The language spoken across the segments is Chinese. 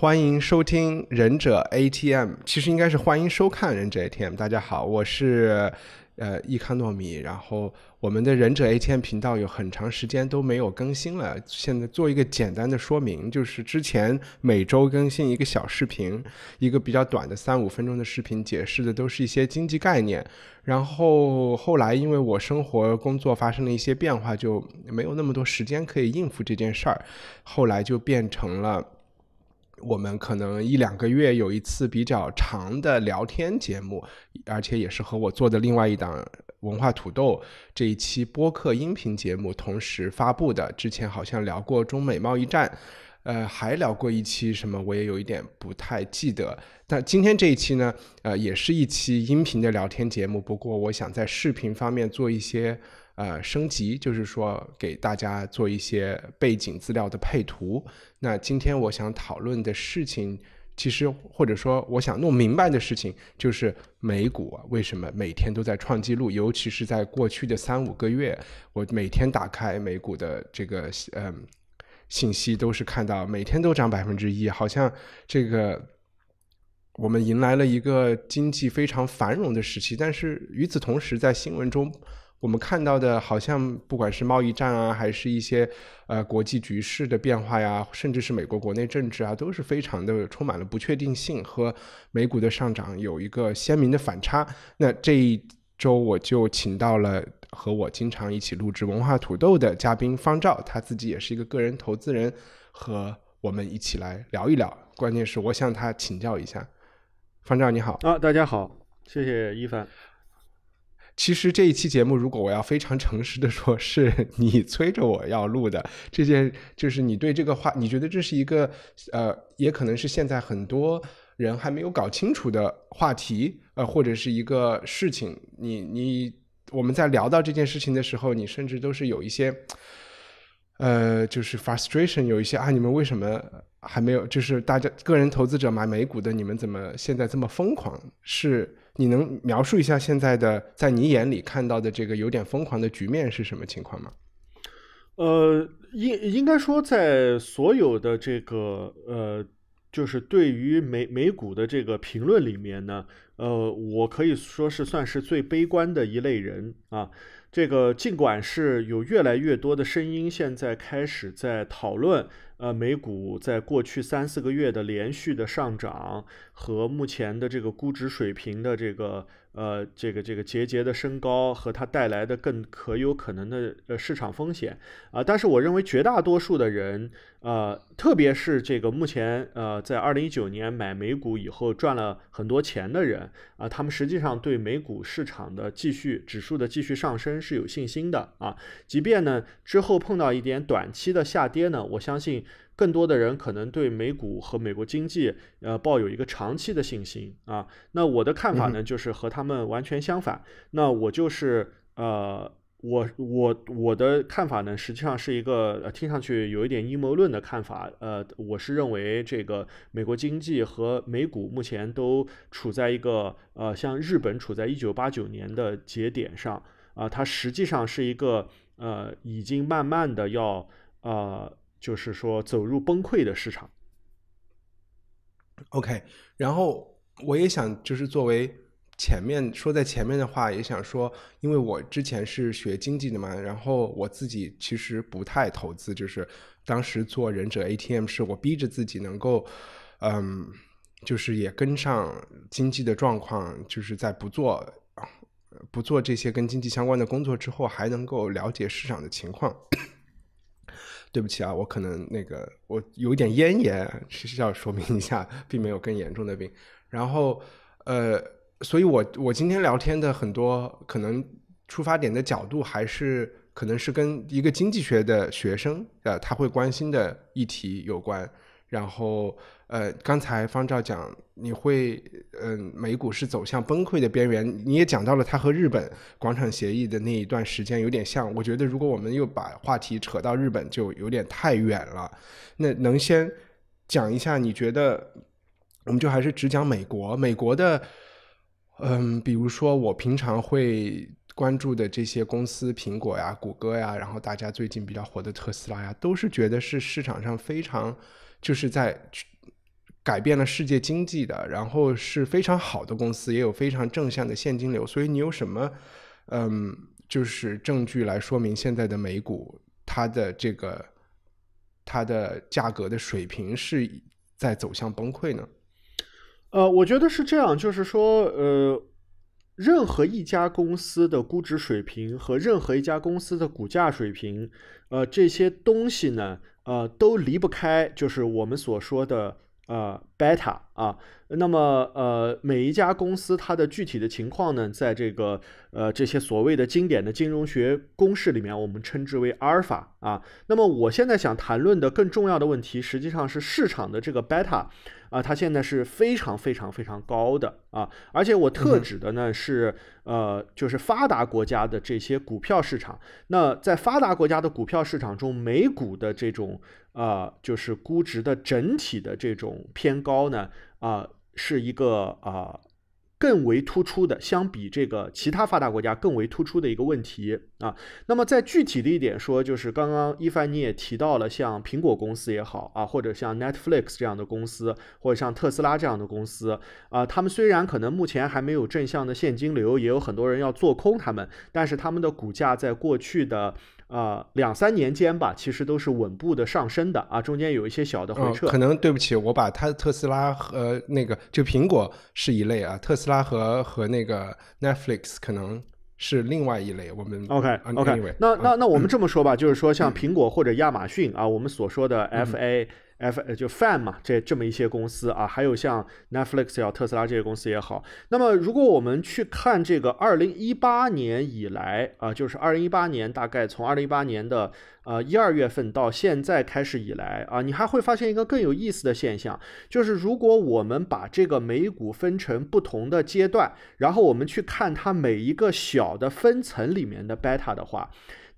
欢迎收听《忍者 ATM》，其实应该是欢迎收看《忍者 ATM》。大家好，我是呃易康糯米。然后我们的《忍者 ATM》频道有很长时间都没有更新了。现在做一个简单的说明，就是之前每周更新一个小视频，一个比较短的三五分钟的视频，解释的都是一些经济概念。然后后来因为我生活工作发生了一些变化，就没有那么多时间可以应付这件事儿。后来就变成了。我们可能一两个月有一次比较长的聊天节目，而且也是和我做的另外一档文化土豆这一期播客音频节目同时发布的。之前好像聊过中美贸易战，呃，还聊过一期什么，我也有一点不太记得。但今天这一期呢，呃，也是一期音频的聊天节目，不过我想在视频方面做一些。呃，升级就是说，给大家做一些背景资料的配图。那今天我想讨论的事情，其实或者说我想弄明白的事情，就是美股为什么每天都在创纪录，尤其是在过去的三五个月，我每天打开美股的这个嗯信息，都是看到每天都涨百分之一，好像这个我们迎来了一个经济非常繁荣的时期。但是与此同时，在新闻中。我们看到的好像，不管是贸易战啊，还是一些呃国际局势的变化呀，甚至是美国国内政治啊，都是非常的充满了不确定性和美股的上涨有一个鲜明的反差。那这一周我就请到了和我经常一起录制《文化土豆》的嘉宾方照，他自己也是一个个人投资人，和我们一起来聊一聊。关键是，我向他请教一下，方照你好啊，大家好，谢谢一凡。其实这一期节目，如果我要非常诚实的说，是 你催着我要录的。这件就是你对这个话，你觉得这是一个呃，也可能是现在很多人还没有搞清楚的话题，呃，或者是一个事情。你你我们在聊到这件事情的时候，你甚至都是有一些，呃，就是 frustration，有一些啊，你们为什么还没有？就是大家个人投资者买美股的，你们怎么现在这么疯狂？是？你能描述一下现在的，在你眼里看到的这个有点疯狂的局面是什么情况吗？呃，应应该说，在所有的这个呃，就是对于美美股的这个评论里面呢，呃，我可以说是算是最悲观的一类人啊。这个尽管是有越来越多的声音现在开始在讨论，呃，美股在过去三四个月的连续的上涨和目前的这个估值水平的这个呃这个这个节节的升高和它带来的更可有可能的呃市场风险啊，但是我认为绝大多数的人。呃，特别是这个目前呃，在二零一九年买美股以后赚了很多钱的人啊，他们实际上对美股市场的继续指数的继续上升是有信心的啊。即便呢之后碰到一点短期的下跌呢，我相信更多的人可能对美股和美国经济呃抱有一个长期的信心啊。那我的看法呢，就是和他们完全相反。那我就是呃。我我我的看法呢，实际上是一个听上去有一点阴谋论的看法。呃，我是认为这个美国经济和美股目前都处在一个呃，像日本处在一九八九年的节点上啊，它实际上是一个呃，已经慢慢的要啊，就是说走入崩溃的市场。OK，然后我也想就是作为。前面说在前面的话，也想说，因为我之前是学经济的嘛，然后我自己其实不太投资，就是当时做忍者 ATM，是我逼着自己能够，嗯，就是也跟上经济的状况，就是在不做不做这些跟经济相关的工作之后，还能够了解市场的情况。对不起啊，我可能那个我有点咽炎，实要说明一下，并没有更严重的病。然后呃。所以，我我今天聊天的很多可能出发点的角度，还是可能是跟一个经济学的学生，呃，他会关心的议题有关。然后，呃，刚才方照讲，你会，嗯，美股是走向崩溃的边缘。你也讲到了它和日本广场协议的那一段时间有点像。我觉得，如果我们又把话题扯到日本，就有点太远了。那能先讲一下？你觉得，我们就还是只讲美国，美国的。嗯，比如说我平常会关注的这些公司，苹果呀、谷歌呀，然后大家最近比较火的特斯拉呀，都是觉得是市场上非常就是在改变了世界经济的，然后是非常好的公司，也有非常正向的现金流。所以你有什么嗯，就是证据来说明现在的美股它的这个它的价格的水平是在走向崩溃呢？呃，我觉得是这样，就是说，呃，任何一家公司的估值水平和任何一家公司的股价水平，呃，这些东西呢，呃，都离不开就是我们所说的呃 t a 啊。那么，呃，每一家公司它的具体的情况呢，在这个呃这些所谓的经典的金融学公式里面，我们称之为阿尔法啊。那么，我现在想谈论的更重要的问题，实际上是市场的这个 beta。啊，它现在是非常非常非常高的啊！而且我特指的呢是呃，就是发达国家的这些股票市场。那在发达国家的股票市场中，美股的这种啊，就是估值的整体的这种偏高呢，啊，是一个啊。更为突出的，相比这个其他发达国家更为突出的一个问题啊。那么再具体的一点说，就是刚刚一凡你也提到了，像苹果公司也好啊，或者像 Netflix 这样的公司，或者像特斯拉这样的公司啊，他们虽然可能目前还没有正向的现金流，也有很多人要做空他们，但是他们的股价在过去的。呃，两三年间吧，其实都是稳步的上升的啊，中间有一些小的回撤。可能对不起，我把它特斯拉和那个就苹果是一类啊，特斯拉和和那个 Netflix 可能是另外一类。我们 OK OK，那那那我们这么说吧，就是说像苹果或者亚马逊啊，我们所说的 FA。F 就 Fan 嘛，这这么一些公司啊，还有像 Netflix 也好，特斯拉这些公司也好。那么，如果我们去看这个二零一八年以来啊，就是二零一八年大概从二零一八年的呃一二月份到现在开始以来啊，你还会发现一个更有意思的现象，就是如果我们把这个美股分成不同的阶段，然后我们去看它每一个小的分层里面的 Beta 的话。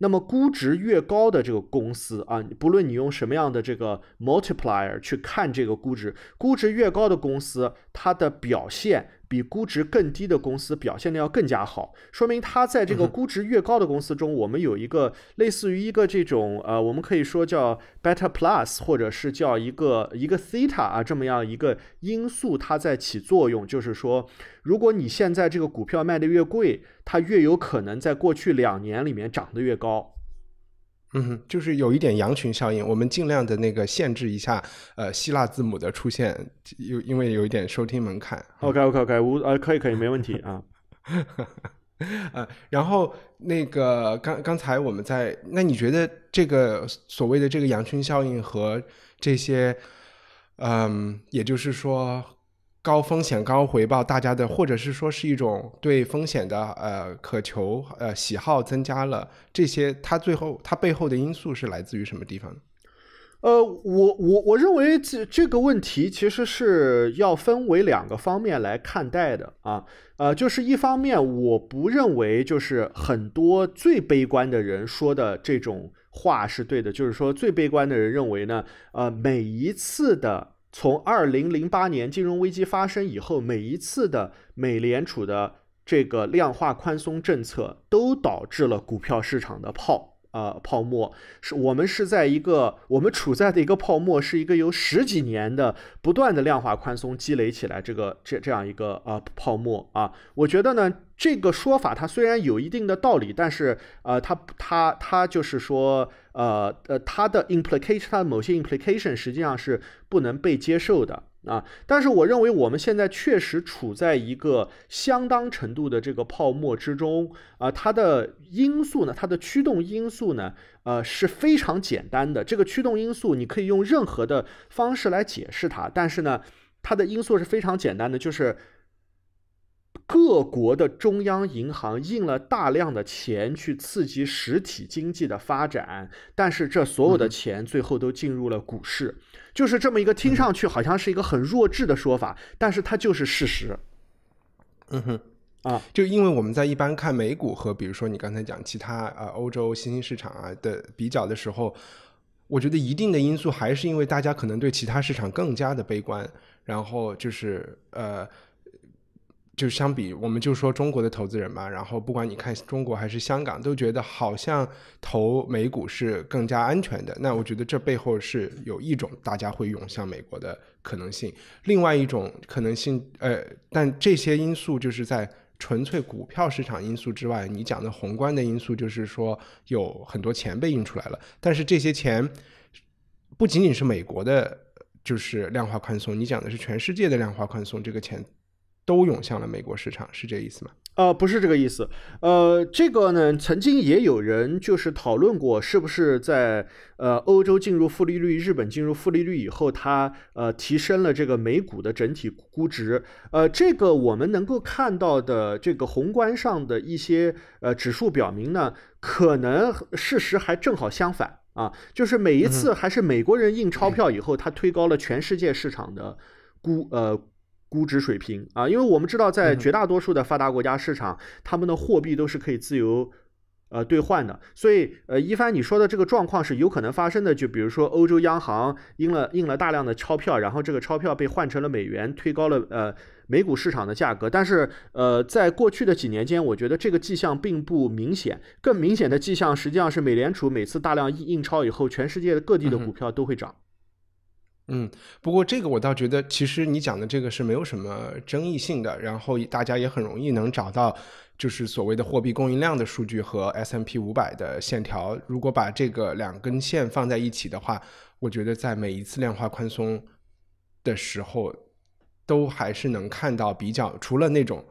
那么，估值越高的这个公司啊，不论你用什么样的这个 multiplier 去看这个估值，估值越高的公司，它的表现。比估值更低的公司表现的要更加好，说明它在这个估值越高的公司中，我们有一个类似于一个这种，呃，我们可以说叫 b e t t e r plus，或者是叫一个一个 theta 啊，这么样一个因素它在起作用，就是说，如果你现在这个股票卖的越贵，它越有可能在过去两年里面涨得越高。嗯，就是有一点羊群效应，我们尽量的那个限制一下，呃，希腊字母的出现，有因为有一点收听门槛。OK，OK，OK，无啊，可以，可以，没问题啊。啊，然后那个，刚刚才我们在，那你觉得这个所谓的这个羊群效应和这些，嗯，也就是说。高风险高回报，大家的或者是说是一种对风险的呃渴求呃喜好增加了，这些它最后它背后的因素是来自于什么地方呢？呃，我我我认为这这个问题其实是要分为两个方面来看待的啊，呃，就是一方面我不认为就是很多最悲观的人说的这种话是对的，就是说最悲观的人认为呢，呃，每一次的。从二零零八年金融危机发生以后，每一次的美联储的这个量化宽松政策，都导致了股票市场的泡，呃泡沫。是我们是在一个我们处在的一个泡沫，是一个由十几年的不断的量化宽松积累起来，这个这这样一个呃泡沫啊。我觉得呢。这个说法它虽然有一定的道理，但是呃，它它它就是说呃呃，它的 implication，它的某些 implication 实际上是不能被接受的啊。但是我认为我们现在确实处在一个相当程度的这个泡沫之中啊。它的因素呢，它的驱动因素呢，呃，是非常简单的。这个驱动因素你可以用任何的方式来解释它，但是呢，它的因素是非常简单的，就是。各国的中央银行印了大量的钱去刺激实体经济的发展，但是这所有的钱最后都进入了股市，就是这么一个听上去好像是一个很弱智的说法，但是它就是事实。嗯哼，啊，就因为我们在一般看美股和比如说你刚才讲其他呃欧洲新兴市场啊的比较的时候，我觉得一定的因素还是因为大家可能对其他市场更加的悲观，然后就是呃。就相比，我们就说中国的投资人嘛，然后不管你看中国还是香港，都觉得好像投美股是更加安全的。那我觉得这背后是有一种大家会涌向美国的可能性。另外一种可能性，呃，但这些因素就是在纯粹股票市场因素之外，你讲的宏观的因素就是说有很多钱被印出来了，但是这些钱不仅仅是美国的，就是量化宽松，你讲的是全世界的量化宽松，这个钱。都涌向了美国市场，是这意思吗？呃，不是这个意思。呃，这个呢，曾经也有人就是讨论过，是不是在呃欧洲进入负利率、日本进入负利率以后，它呃提升了这个美股的整体估值。呃，这个我们能够看到的这个宏观上的一些呃指数表明呢，可能事实还正好相反啊，就是每一次还是美国人印钞票以后，它推高了全世界市场的估呃。估值水平啊，因为我们知道，在绝大多数的发达国家市场，他们的货币都是可以自由，呃，兑换的。所以，呃，一帆你说的这个状况是有可能发生的。就比如说，欧洲央行印了印了大量的钞票，然后这个钞票被换成了美元，推高了呃美股市场的价格。但是，呃，在过去的几年间，我觉得这个迹象并不明显。更明显的迹象，实际上是美联储每次大量印印钞以后，全世界的各地的股票都会涨。嗯，不过这个我倒觉得，其实你讲的这个是没有什么争议性的，然后大家也很容易能找到，就是所谓的货币供应量的数据和 S M P 五百的线条。如果把这个两根线放在一起的话，我觉得在每一次量化宽松的时候，都还是能看到比较，除了那种，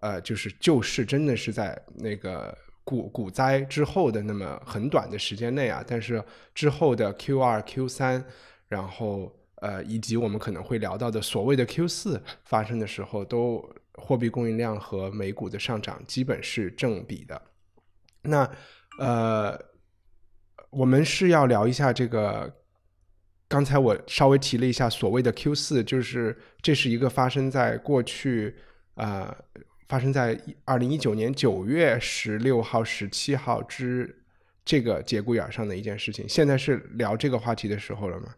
呃，就是就是真的是在那个股股灾之后的那么很短的时间内啊，但是之后的 Q 二、Q 三。然后呃，以及我们可能会聊到的所谓的 Q 四发生的时候，都货币供应量和美股的上涨基本是正比的。那呃，我们是要聊一下这个。刚才我稍微提了一下所谓的 Q 四，就是这是一个发生在过去呃发生在二零一九年九月十六号、十七号之这个节骨眼上的一件事情。现在是聊这个话题的时候了吗？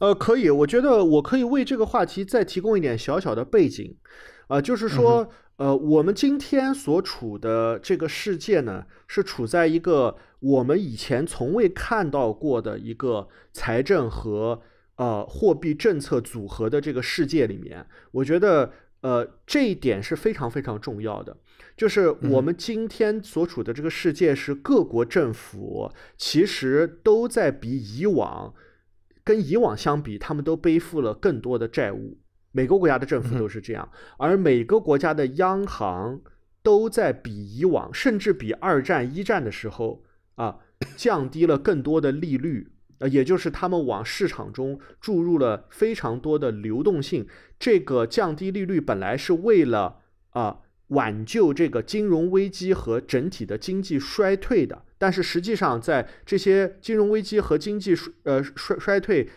呃，可以，我觉得我可以为这个话题再提供一点小小的背景，啊，就是说，呃，我们今天所处的这个世界呢，是处在一个我们以前从未看到过的一个财政和呃货币政策组合的这个世界里面。我觉得，呃，这一点是非常非常重要的，就是我们今天所处的这个世界是各国政府其实都在比以往。跟以往相比，他们都背负了更多的债务。每个国家的政府都是这样，而每个国家的央行都在比以往，甚至比二战、一战的时候啊，降低了更多的利率，也就是他们往市场中注入了非常多的流动性。这个降低利率本来是为了啊。挽救这个金融危机和整体的经济衰退的，但是实际上在这些金融危机和经济衰呃衰衰退，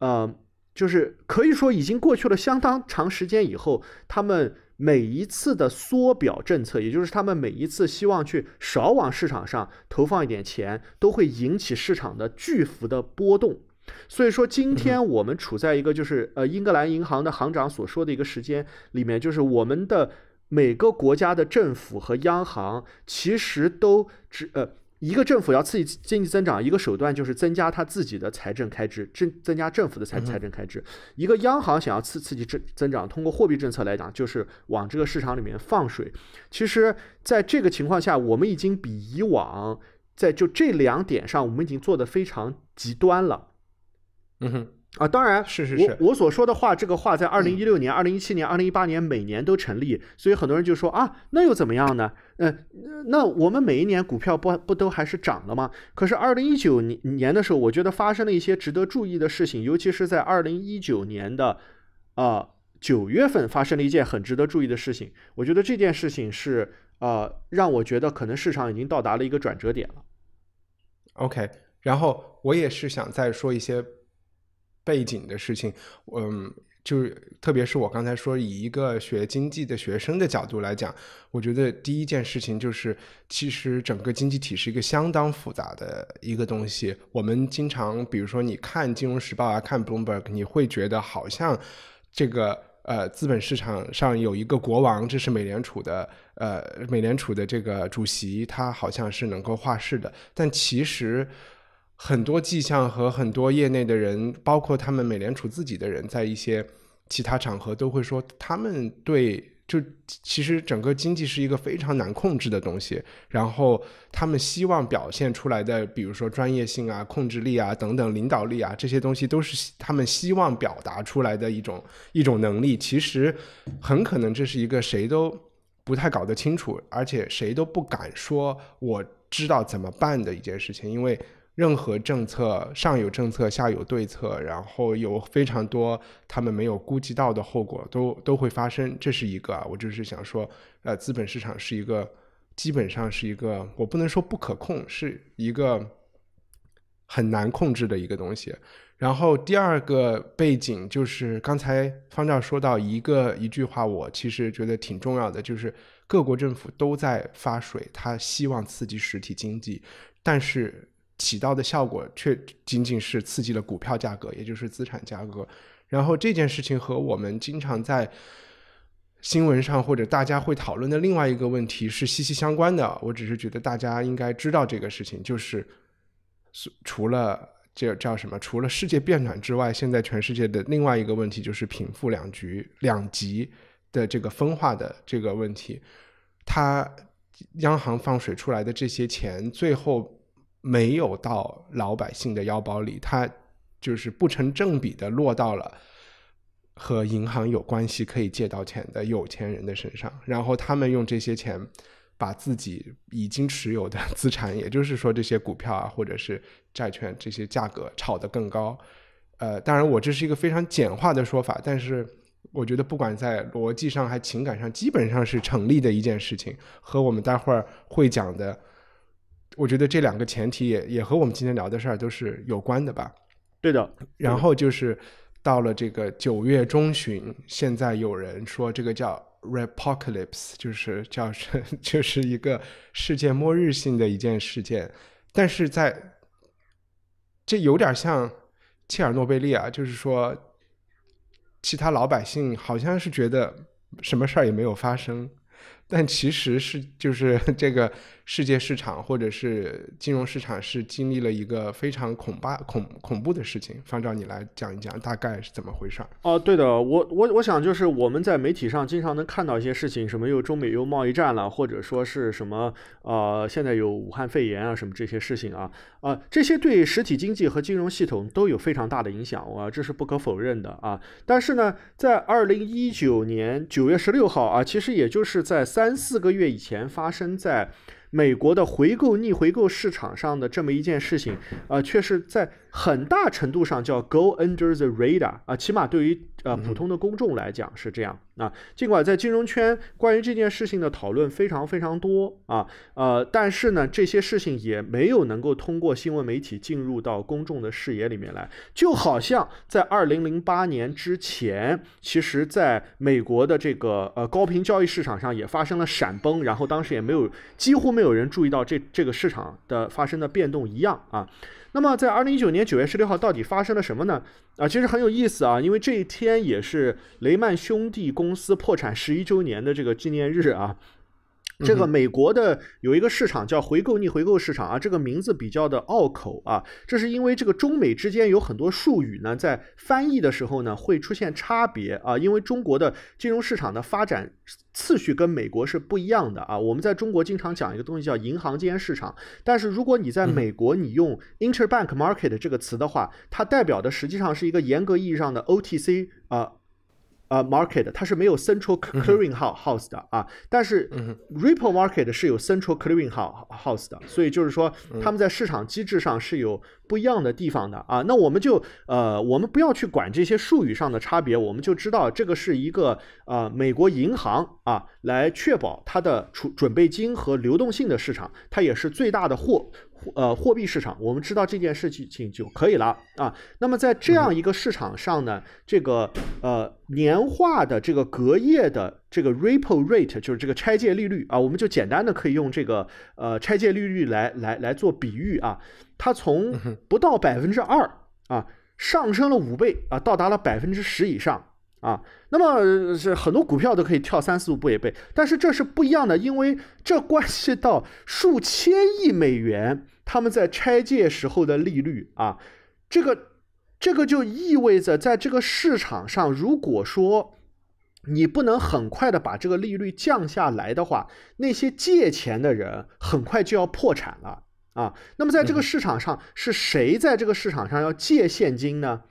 呃，就是可以说已经过去了相当长时间以后，他们每一次的缩表政策，也就是他们每一次希望去少往市场上投放一点钱，都会引起市场的巨幅的波动。所以说，今天我们处在一个就是呃英格兰银行的行长所说的一个时间里面，就是我们的。每个国家的政府和央行其实都只呃，一个政府要刺激经济增长，一个手段就是增加他自己的财政开支，增增加政府的财财政开支。一个央行想要刺刺激增增长，通过货币政策来讲，就是往这个市场里面放水。其实在这个情况下，我们已经比以往在就这两点上，我们已经做的非常极端了。嗯哼。啊，当然是是是，我所说的话，这个话在二零一六年、二零一七年、二零一八年每年都成立，所以很多人就说啊，那又怎么样呢？嗯，那我们每一年股票不不都还是涨了吗？可是二零一九年年的时候，我觉得发生了一些值得注意的事情，尤其是在二零一九年的啊九月份发生了一件很值得注意的事情。我觉得这件事情是呃，让我觉得可能市场已经到达了一个转折点了。OK，然后我也是想再说一些。背景的事情，嗯，就是特别是我刚才说，以一个学经济的学生的角度来讲，我觉得第一件事情就是，其实整个经济体是一个相当复杂的一个东西。我们经常，比如说你看《金融时报》啊，看《Bloomberg》，你会觉得好像这个呃，资本市场上有一个国王，这是美联储的呃，美联储的这个主席，他好像是能够画事的，但其实。很多迹象和很多业内的人，包括他们美联储自己的人，在一些其他场合都会说，他们对就其实整个经济是一个非常难控制的东西。然后他们希望表现出来的，比如说专业性啊、控制力啊等等领导力啊这些东西，都是他们希望表达出来的一种一种能力。其实很可能这是一个谁都不太搞得清楚，而且谁都不敢说我知道怎么办的一件事情，因为。任何政策上有政策，下有对策，然后有非常多他们没有估计到的后果都都会发生。这是一个，我就是想说，呃，资本市场是一个基本上是一个，我不能说不可控，是一个很难控制的一个东西。然后第二个背景就是刚才方丈说到一个一句话，我其实觉得挺重要的，就是各国政府都在发水，他希望刺激实体经济，但是。起到的效果却仅仅是刺激了股票价格，也就是资产价格。然后这件事情和我们经常在新闻上或者大家会讨论的另外一个问题是息息相关的。我只是觉得大家应该知道这个事情，就是除了这叫什么，除了世界变暖之外，现在全世界的另外一个问题就是贫富两局两极的这个分化的这个问题。它央行放水出来的这些钱，最后。没有到老百姓的腰包里，它就是不成正比的落到了和银行有关系可以借到钱的有钱人的身上，然后他们用这些钱把自己已经持有的 资产，也就是说这些股票啊或者是债券这些价格炒得更高。呃，当然我这是一个非常简化的说法，但是我觉得不管在逻辑上还情感上，基本上是成立的一件事情，和我们待会儿会讲的。我觉得这两个前提也也和我们今天聊的事儿都是有关的吧。对的。然后就是到了这个九月中旬，现在有人说这个叫 “apocalypse”，r 就是叫 就是一个世界末日性的一件事件。但是在这有点像切尔诺贝利啊，就是说其他老百姓好像是觉得什么事儿也没有发生，但其实是就是这个。世界市场或者是金融市场是经历了一个非常恐怖、恐恐怖的事情。方照，你来讲一讲，大概是怎么回事儿？哦，对的，我我我想就是我们在媒体上经常能看到一些事情，什么又中美又贸易战了，或者说是什么呃，现在有武汉肺炎啊，什么这些事情啊，啊，这些对实体经济和金融系统都有非常大的影响，啊，这是不可否认的啊。但是呢，在二零一九年九月十六号啊，其实也就是在三四个月以前发生在。美国的回购逆回购市场上的这么一件事情，呃，却是在。很大程度上叫 go under the radar 啊，起码对于呃普通的公众来讲是这样啊。尽管在金融圈关于这件事情的讨论非常非常多啊，呃，但是呢，这些事情也没有能够通过新闻媒体进入到公众的视野里面来，就好像在二零零八年之前，其实在美国的这个呃高频交易市场上也发生了闪崩，然后当时也没有几乎没有人注意到这这个市场的发生的变动一样啊。那么在二零一九年。年九月十六号到底发生了什么呢？啊，其实很有意思啊，因为这一天也是雷曼兄弟公司破产十一周年的这个纪念日啊。这个美国的有一个市场叫回购逆回购市场啊，这个名字比较的拗口啊，这是因为这个中美之间有很多术语呢，在翻译的时候呢会出现差别啊，因为中国的金融市场的发展次序跟美国是不一样的啊，我们在中国经常讲一个东西叫银行间市场，但是如果你在美国你用 interbank market 这个词的话，它代表的实际上是一个严格意义上的 OTC 啊。呃，market 它是没有 central clearing house 的啊，但是 Ripple market 是有 central clearing house 的，所以就是说他们在市场机制上是有不一样的地方的啊。那我们就呃，我们不要去管这些术语上的差别，我们就知道这个是一个呃美国银行啊来确保它的储准备金和流动性的市场，它也是最大的货。呃，货币市场，我们知道这件事情就可以了啊。那么在这样一个市场上呢，这个呃年化的这个隔夜的这个 r i p p o rate，就是这个拆借利率啊，我们就简单的可以用这个呃拆借利率来来来做比喻啊。它从不到百分之二啊，上升了五倍啊，到达了百分之十以上。啊，那么是很多股票都可以跳三四五倍一倍，但是这是不一样的，因为这关系到数千亿美元他们在拆借时候的利率啊，这个这个就意味着在这个市场上，如果说你不能很快的把这个利率降下来的话，那些借钱的人很快就要破产了啊。那么在这个市场上，是谁在这个市场上要借现金呢？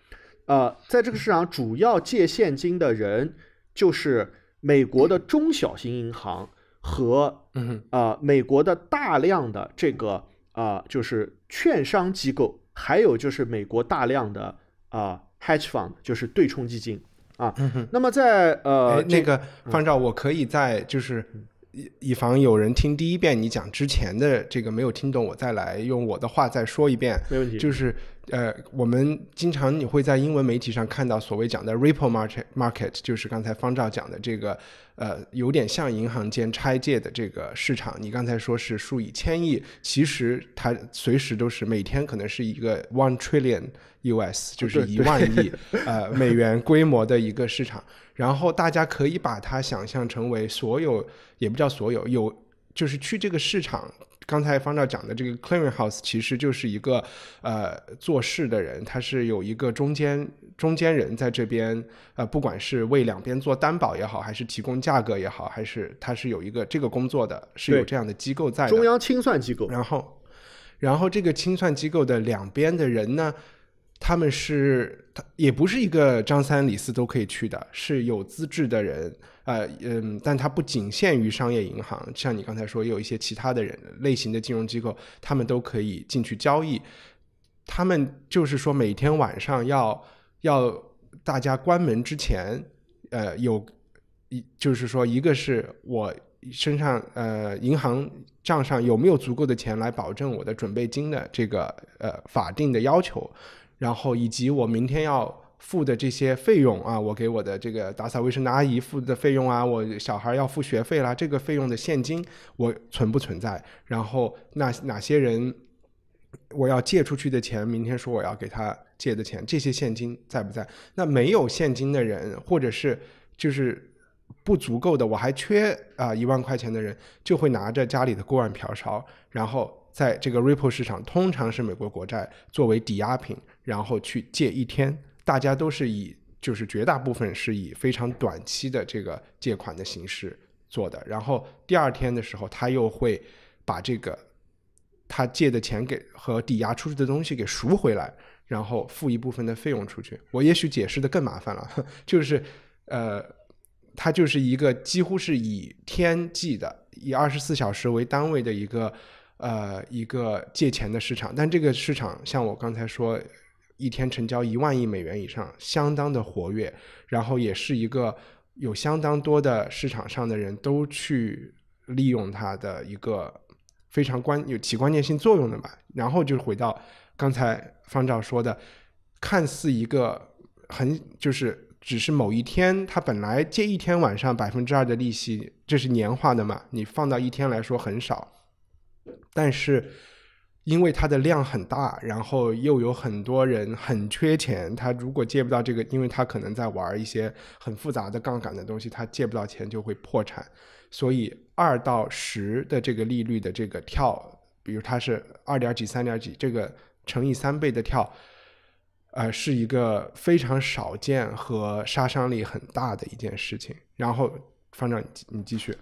呃，在这个市场主要借现金的人，就是美国的中小型银行和，呃，美国的大量的这个呃，就是券商机构，还有就是美国大量的啊，hedge fund，就是对冲基金啊。那么在呃，那个方照，我可以在就是以防有人听第一遍你讲之前的这个没有听懂，我再来用我的话再说一遍，没问题，就是。呃，我们经常你会在英文媒体上看到所谓讲的 Ripple market market，就是刚才方照讲的这个，呃，有点像银行间拆借的这个市场。你刚才说是数以千亿，其实它随时都是每天可能是一个 one trillion US，就是一万亿呃美元规模的一个市场。然后大家可以把它想象成为所有，也不叫所有，有就是去这个市场。刚才方照讲的这个 clearing house 其实就是一个，呃，做事的人，他是有一个中间中间人在这边，呃，不管是为两边做担保也好，还是提供价格也好，还是他是有一个这个工作的，是有这样的机构在中央清算机构，然后，然后这个清算机构的两边的人呢。他们是他也不是一个张三李四都可以去的，是有资质的人。呃，嗯，但它不仅限于商业银行，像你刚才说，有一些其他的人类型的金融机构，他们都可以进去交易。他们就是说，每天晚上要要大家关门之前，呃，有一就是说，一个是我身上呃银行账上有没有足够的钱来保证我的准备金的这个呃法定的要求。然后以及我明天要付的这些费用啊，我给我的这个打扫卫生的阿姨付的费用啊，我小孩要付学费啦，这个费用的现金我存不存在？然后那哪些人我要借出去的钱，明天说我要给他借的钱，这些现金在不在？那没有现金的人，或者是就是不足够的，我还缺啊一万块钱的人，就会拿着家里的锅碗瓢勺，然后在这个 Ripple 市场，通常是美国国债作为抵押品。然后去借一天，大家都是以就是绝大部分是以非常短期的这个借款的形式做的。然后第二天的时候，他又会把这个他借的钱给和抵押出去的东西给赎回来，然后付一部分的费用出去。我也许解释的更麻烦了，就是呃，他就是一个几乎是以天计的，以二十四小时为单位的一个呃一个借钱的市场。但这个市场像我刚才说。一天成交一万亿美元以上，相当的活跃，然后也是一个有相当多的市场上的人都去利用它的一个非常关有起关键性作用的吧。然后就回到刚才方照说的，看似一个很就是只是某一天，它本来借一天晚上百分之二的利息，这是年化的嘛？你放到一天来说很少，但是。因为它的量很大，然后又有很多人很缺钱，他如果借不到这个，因为他可能在玩一些很复杂的杠杆的东西，他借不到钱就会破产。所以二到十的这个利率的这个跳，比如它是二点几、三点几，这个乘以三倍的跳，呃，是一个非常少见和杀伤力很大的一件事情。然后方正，你你继续。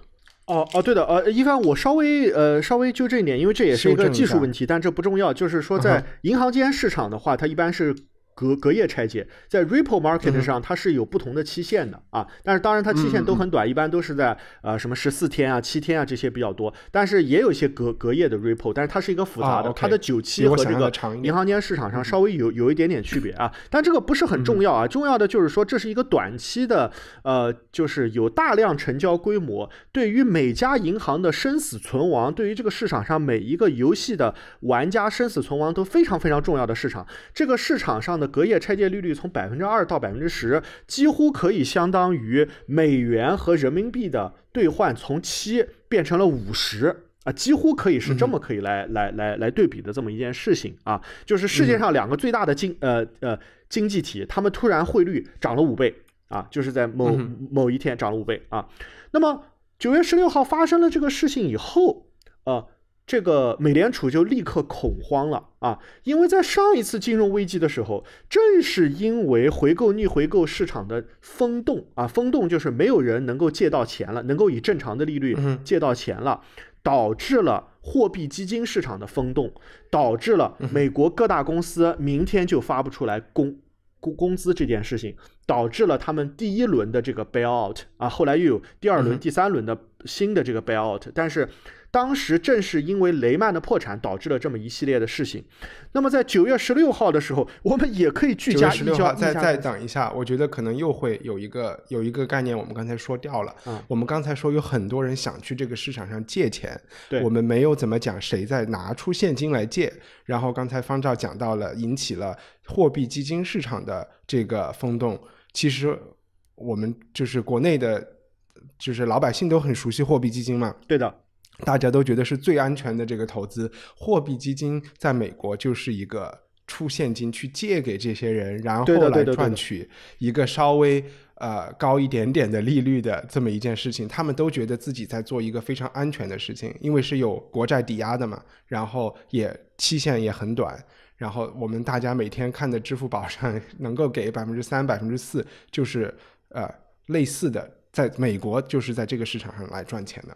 哦哦，对的，呃，一帆，我稍微呃稍微就这一点，因为这也是一个技术问题，但这不重要，就是说在银行间市场的话，它一般是。隔隔夜拆解，在 Ripple Market 上它是有不同的期限的啊，但是当然它期限都很短，一般都是在呃什么十四天啊、七天啊这些比较多，但是也有一些隔隔夜的 Ripple，但是它是一个复杂的，它的久期和这个银行间市场上稍微有有一点点区别啊，但这个不是很重要啊，重要的就是说这是一个短期的，呃，就是有大量成交规模，对于每家银行的生死存亡，对于这个市场上每一个游戏的玩家生死存亡都非常非常重要的市场，这个市场上的。隔夜拆借利率从百分之二到百分之十，几乎可以相当于美元和人民币的兑换从七变成了五十啊，几乎可以是这么可以来来来来对比的这么一件事情啊，就是世界上两个最大的经呃呃经济体，他们突然汇率涨了五倍啊，就是在某某一天涨了五倍啊。那么九月十六号发生了这个事情以后啊。这个美联储就立刻恐慌了啊！因为在上一次金融危机的时候，正是因为回购逆回购市场的风洞啊，风洞就是没有人能够借到钱了，能够以正常的利率借到钱了，导致了货币基金市场的风动，导致了美国各大公司明天就发不出来工工工资这件事情，导致了他们第一轮的这个 bailout 啊，后来又有第二轮、第三轮的新的这个 bailout，但是。当时正是因为雷曼的破产导致了这么一系列的事情，那么在九月十六号的时候，我们也可以聚焦。十六号，再再等一下，我觉得可能又会有一个有一个概念，我们刚才说掉了。嗯，我们刚才说有很多人想去这个市场上借钱，对，我们没有怎么讲谁在拿出现金来借。然后刚才方照讲到了，引起了货币基金市场的这个风动。其实我们就是国内的，就是老百姓都很熟悉货币基金嘛。对的。大家都觉得是最安全的这个投资，货币基金在美国就是一个出现金去借给这些人，然后来赚取一个稍微呃高一点点的利率的这么一件事情。他们都觉得自己在做一个非常安全的事情，因为是有国债抵押的嘛，然后也期限也很短。然后我们大家每天看的支付宝上能够给百分之三、百分之四，就是呃类似的，在美国就是在这个市场上来赚钱的。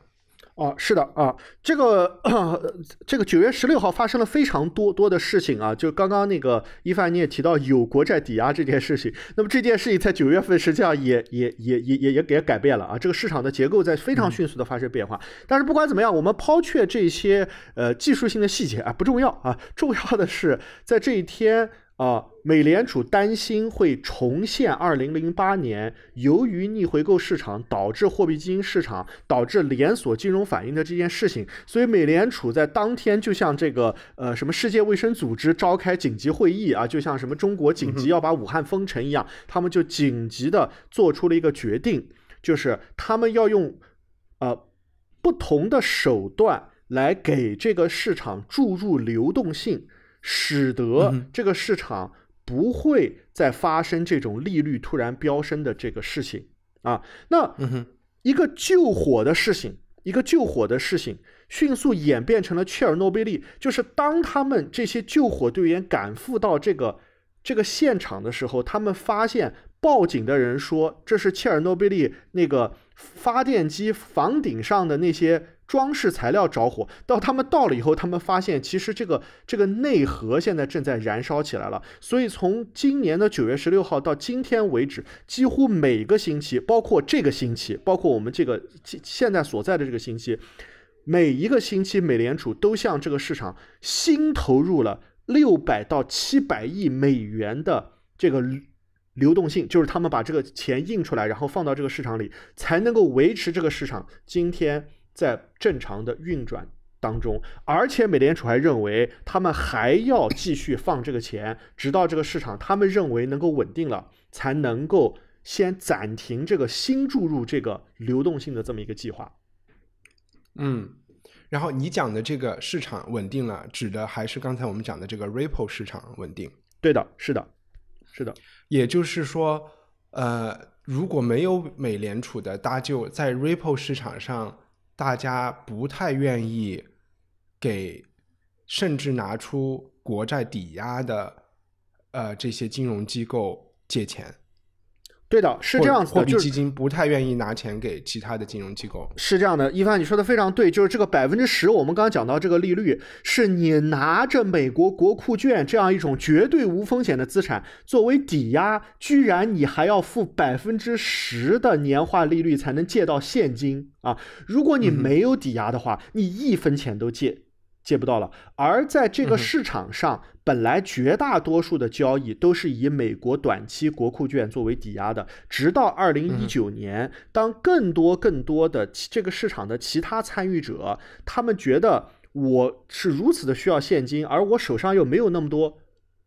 啊，是的啊，这个 这个九月十六号发生了非常多多的事情啊，就刚刚那个伊凡你也提到有国债抵押这件事情，那么这件事情在九月份实际上也也也也也也给改变了啊，这个市场的结构在非常迅速的发生变化，但是不管怎么样，我们抛却这些呃技术性的细节啊，不重要啊，重要的是在这一天。啊，美联储担心会重现2008年由于逆回购市场导致货币基金市场导致连锁金融反应的这件事情，所以美联储在当天就像这个呃什么世界卫生组织召开紧急会议啊，就像什么中国紧急要把武汉封城一样，他们就紧急的做出了一个决定，就是他们要用呃不同的手段来给这个市场注入流动性。使得这个市场不会再发生这种利率突然飙升的这个事情啊。那一个救火的事情，一个救火的事情，迅速演变成了切尔诺贝利。就是当他们这些救火队员赶赴到这个这个现场的时候，他们发现报警的人说，这是切尔诺贝利那个发电机房顶上的那些。装饰材料着火，到他们到了以后，他们发现其实这个这个内核现在正在燃烧起来了。所以从今年的九月十六号到今天为止，几乎每个星期，包括这个星期，包括我们这个现在所在的这个星期，每一个星期，美联储都向这个市场新投入了六百到七百亿美元的这个流动性，就是他们把这个钱印出来，然后放到这个市场里，才能够维持这个市场。今天。在正常的运转当中，而且美联储还认为，他们还要继续放这个钱，直到这个市场他们认为能够稳定了，才能够先暂停这个新注入这个流动性的这么一个计划。嗯，然后你讲的这个市场稳定了，指的还是刚才我们讲的这个 Ripple 市场稳定。对的，是的，是的。也就是说，呃，如果没有美联储的搭救，在 Ripple 市场上。大家不太愿意给，甚至拿出国债抵押的，呃，这些金融机构借钱。对的，是这样子，就基金不太愿意拿钱给其他的金融机构。是这样的，一帆，你说的非常对，就是这个百分之十，我们刚刚讲到这个利率，是你拿着美国国库券这样一种绝对无风险的资产作为抵押，居然你还要付百分之十的年化利率才能借到现金啊！如果你没有抵押的话，你一分钱都借。借不到了，而在这个市场上，本来绝大多数的交易都是以美国短期国库券作为抵押的。直到二零一九年，当更多更多的这个市场的其他参与者，他们觉得我是如此的需要现金，而我手上又没有那么多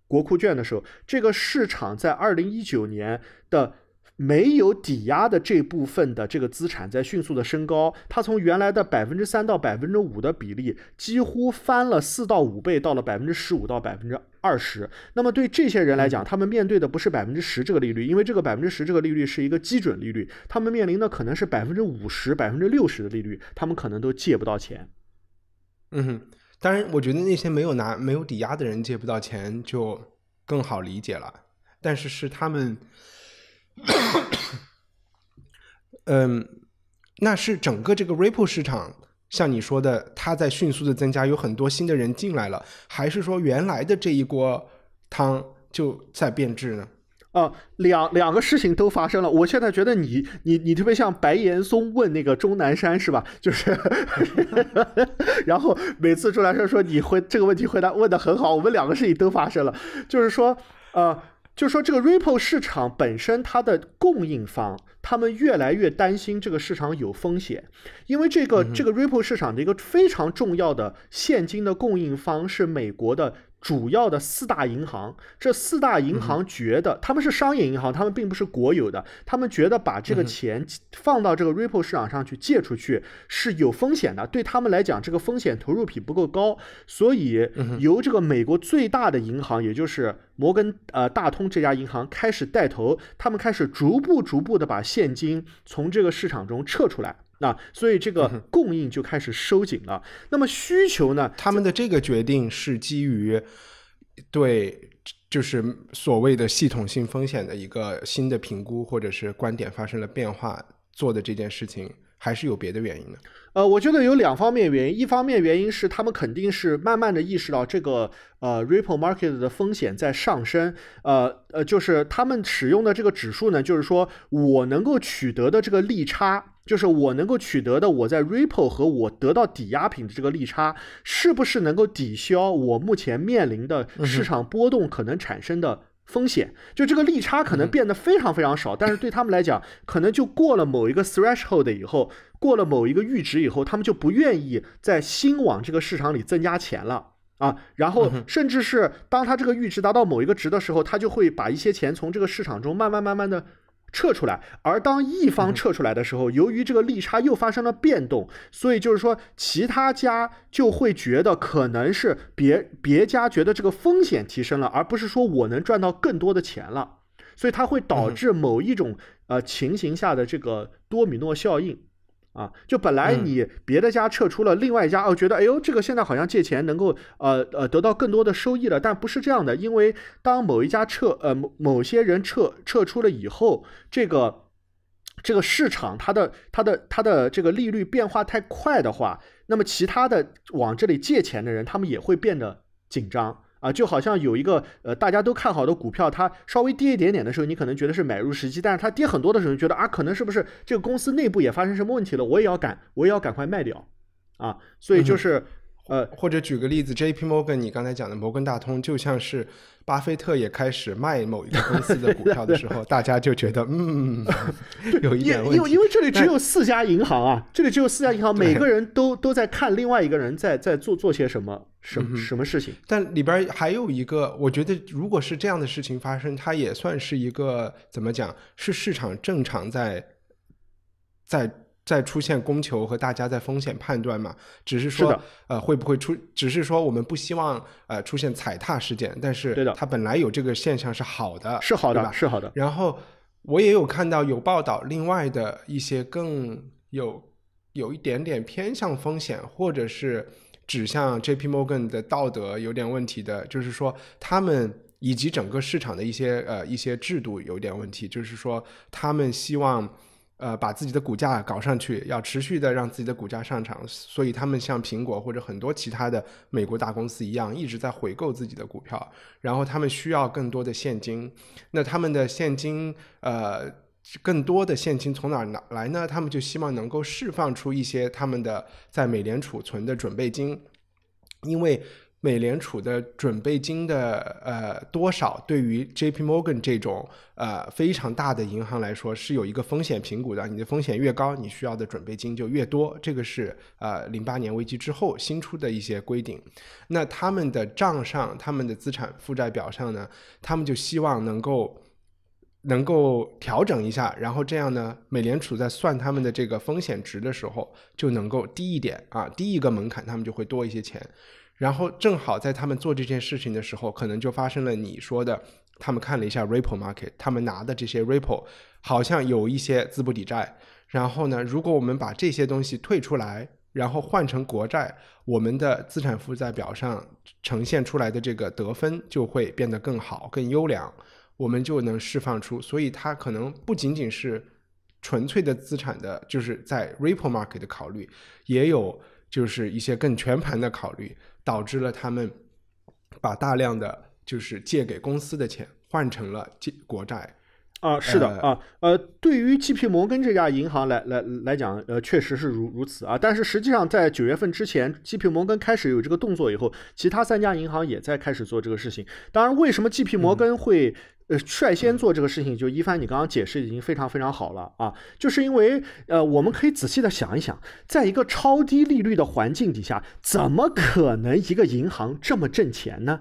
国库券的时候，这个市场在二零一九年的。没有抵押的这部分的这个资产在迅速的升高，它从原来的百分之三到百分之五的比例，几乎翻了四到五倍，到了百分之十五到百分之二十。那么对这些人来讲，他们面对的不是百分之十这个利率，因为这个百分之十这个利率是一个基准利率，他们面临的可能是百分之五十、百分之六十的利率，他们可能都借不到钱。嗯，哼，当然，我觉得那些没有拿没有抵押的人借不到钱就更好理解了，但是是他们。嗯，那是整个这个 Ripple 市场，像你说的，它在迅速的增加，有很多新的人进来了，还是说原来的这一锅汤就在变质呢？啊，两两个事情都发生了。我现在觉得你你你特别像白岩松问那个钟南山是吧？就是，然后每次钟南山说你回这个问题回答问的很好，我们两个事情都发生了，就是说，呃。就是说，这个 Ripple 市场本身，它的供应方，他们越来越担心这个市场有风险，因为这个这个 Ripple 市场的一个非常重要的现金的供应方是美国的。主要的四大银行，这四大银行觉得他们是商业银行，他们并不是国有的，他们觉得把这个钱放到这个 Ripple 市场上去借出去是有风险的，对他们来讲，这个风险投入比不够高，所以由这个美国最大的银行，也就是摩根呃大通这家银行开始带头，他们开始逐步逐步的把现金从这个市场中撤出来。那所以这个供应就开始收紧了。那么需求呢？他们的这个决定是基于对，就是所谓的系统性风险的一个新的评估，或者是观点发生了变化做的这件事情，还是有别的原因呢？呃，我觉得有两方面原因。一方面原因是他们肯定是慢慢的意识到这个呃，Ripple Market 的风险在上升。呃呃，就是他们使用的这个指数呢，就是说我能够取得的这个利差。就是我能够取得的，我在 Ripple 和我得到抵押品的这个利差，是不是能够抵消我目前面临的市场波动可能产生的风险？就这个利差可能变得非常非常少，但是对他们来讲，可能就过了某一个 threshold 以后，过了某一个阈值以后，他们就不愿意在新往这个市场里增加钱了啊。然后，甚至是当他这个阈值达到某一个值的时候，他就会把一些钱从这个市场中慢慢慢慢的。撤出来，而当一方撤出来的时候，由于这个利差又发生了变动，所以就是说，其他家就会觉得可能是别别家觉得这个风险提升了，而不是说我能赚到更多的钱了，所以它会导致某一种呃情形下的这个多米诺效应。啊，就本来你别的家撤出了，另外一家哦，觉得哎呦，这个现在好像借钱能够呃呃得到更多的收益了，但不是这样的，因为当某一家撤呃某某些人撤撤出了以后，这个这个市场它的它的它的这个利率变化太快的话，那么其他的往这里借钱的人他们也会变得紧张。啊，就好像有一个呃大家都看好的股票，它稍微跌一点点的时候，你可能觉得是买入时机；但是它跌很多的时候，觉得啊，可能是不是这个公司内部也发生什么问题了？我也要赶，我也要赶快卖掉，啊，所以就是。呃，或者举个例子，J P Morgan，你刚才讲的摩根大通，就像是巴菲特也开始卖某一个公司的股票的时候，大家就觉得嗯，有一点问题。因为因为这里只有四家银行啊，这里只有四家银行，每个人都都在看另外一个人在在做做些什么什什么事情。但里边还有一个，我觉得如果是这样的事情发生，它也算是一个怎么讲？是市场正常在在。再出现供求和大家在风险判断嘛，只是说呃会不会出，只是说我们不希望呃出现踩踏事件，但是它本来有这个现象是好的，是好的，是好的。然后我也有看到有报道，另外的一些更有有一点点偏向风险，或者是指向 JP Morgan 的道德有点问题的，就是说他们以及整个市场的一些呃一些制度有点问题，就是说他们希望。呃，把自己的股价搞上去，要持续的让自己的股价上涨，所以他们像苹果或者很多其他的美国大公司一样，一直在回购自己的股票。然后他们需要更多的现金，那他们的现金，呃，更多的现金从哪儿拿来呢？他们就希望能够释放出一些他们的在美联储存的准备金，因为。美联储的准备金的呃多少，对于 J.P.Morgan 这种呃非常大的银行来说是有一个风险评估的。你的风险越高，你需要的准备金就越多。这个是呃零八年危机之后新出的一些规定。那他们的账上、他们的资产负债表上呢，他们就希望能够。能够调整一下，然后这样呢，美联储在算他们的这个风险值的时候就能够低一点啊，低一个门槛，他们就会多一些钱。然后正好在他们做这件事情的时候，可能就发生了你说的，他们看了一下 Ripple Market，他们拿的这些 Ripple 好像有一些资不抵债。然后呢，如果我们把这些东西退出来，然后换成国债，我们的资产负债表上呈现出来的这个得分就会变得更好、更优良。我们就能释放出，所以它可能不仅仅是纯粹的资产的，就是在 Ripple Market 的考虑，也有就是一些更全盘的考虑，导致了他们把大量的就是借给公司的钱换成了借国债。啊，是的啊，呃，对于 G P 摩根这家银行来来来讲，呃，确实是如如此啊。但是实际上，在九月份之前，G P 摩根开始有这个动作以后，其他三家银行也在开始做这个事情。当然，为什么 G P 摩根会？率先做这个事情，就一帆，你刚刚解释已经非常非常好了啊，就是因为，呃，我们可以仔细的想一想，在一个超低利率的环境底下，怎么可能一个银行这么挣钱呢？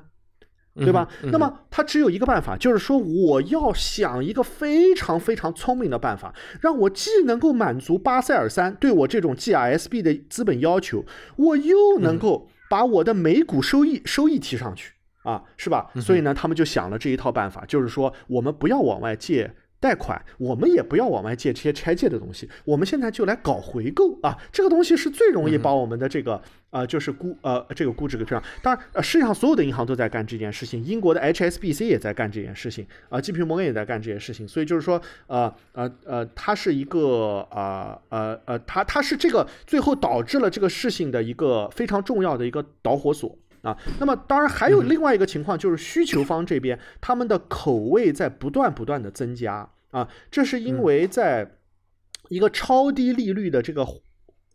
对吧？那么它只有一个办法，就是说我要想一个非常非常聪明的办法，让我既能够满足巴塞尔三对我这种 G R S B 的资本要求，我又能够把我的每股收益收益提上去。啊，是吧？所以呢，他们就想了这一套办法，就是说，我们不要往外借贷款，我们也不要往外借这些拆借的东西，我们现在就来搞回购啊。这个东西是最容易把我们的这个呃，就是估呃，这个估值给推上。当然，世界上所有的银行都在干这件事情，英国的 HSBC 也在干这件事情，啊，JP 摩根也在干这件事情。所以就是说，呃呃呃，它是一个啊呃呃，它它是这个最后导致了这个事情的一个非常重要的一个导火索。啊，那么当然还有另外一个情况，就是需求方这边他们的口味在不断不断的增加啊，这是因为在一个超低利率的这个，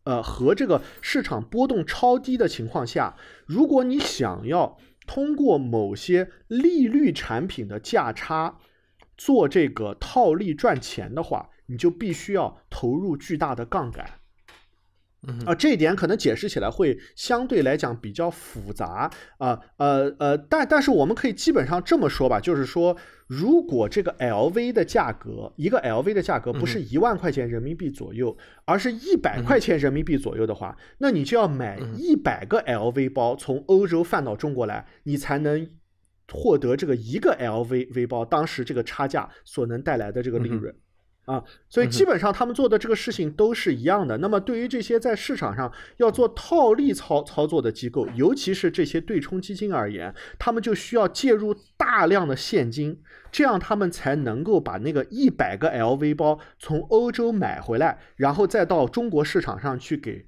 呃和这个市场波动超低的情况下，如果你想要通过某些利率产品的价差做这个套利赚钱的话，你就必须要投入巨大的杠杆。啊，这一点可能解释起来会相对来讲比较复杂啊，呃呃，但但是我们可以基本上这么说吧，就是说，如果这个 LV 的价格，一个 LV 的价格不是一万块钱人民币左右，而是一百块钱人民币左右的话，那你就要买一百个 LV 包从欧洲贩到中国来，你才能获得这个一个 LV 包当时这个差价所能带来的这个利润。啊，所以基本上他们做的这个事情都是一样的。那么对于这些在市场上要做套利操操作的机构，尤其是这些对冲基金而言，他们就需要介入大量的现金，这样他们才能够把那个一百个 LV 包从欧洲买回来，然后再到中国市场上去给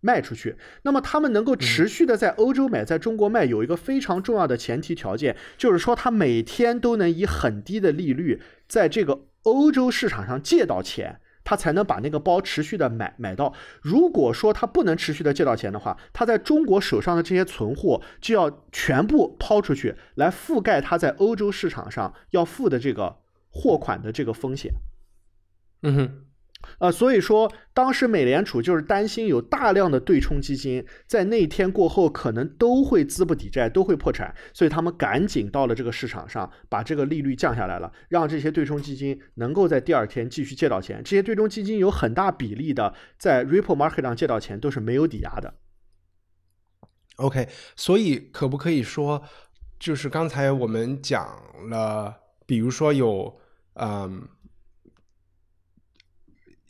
卖出去。那么他们能够持续的在欧洲买，在中国卖，有一个非常重要的前提条件，就是说他每天都能以很低的利率在这个。欧洲市场上借到钱，他才能把那个包持续的买买到。如果说他不能持续的借到钱的话，他在中国手上的这些存货就要全部抛出去，来覆盖他在欧洲市场上要付的这个货款的这个风险。嗯哼。呃，所以说当时美联储就是担心有大量的对冲基金在那一天过后可能都会资不抵债，都会破产，所以他们赶紧到了这个市场上，把这个利率降下来了，让这些对冲基金能够在第二天继续借到钱。这些对冲基金有很大比例的在 r e p r market 上借到钱都是没有抵押的。OK，所以可不可以说，就是刚才我们讲了，比如说有，嗯。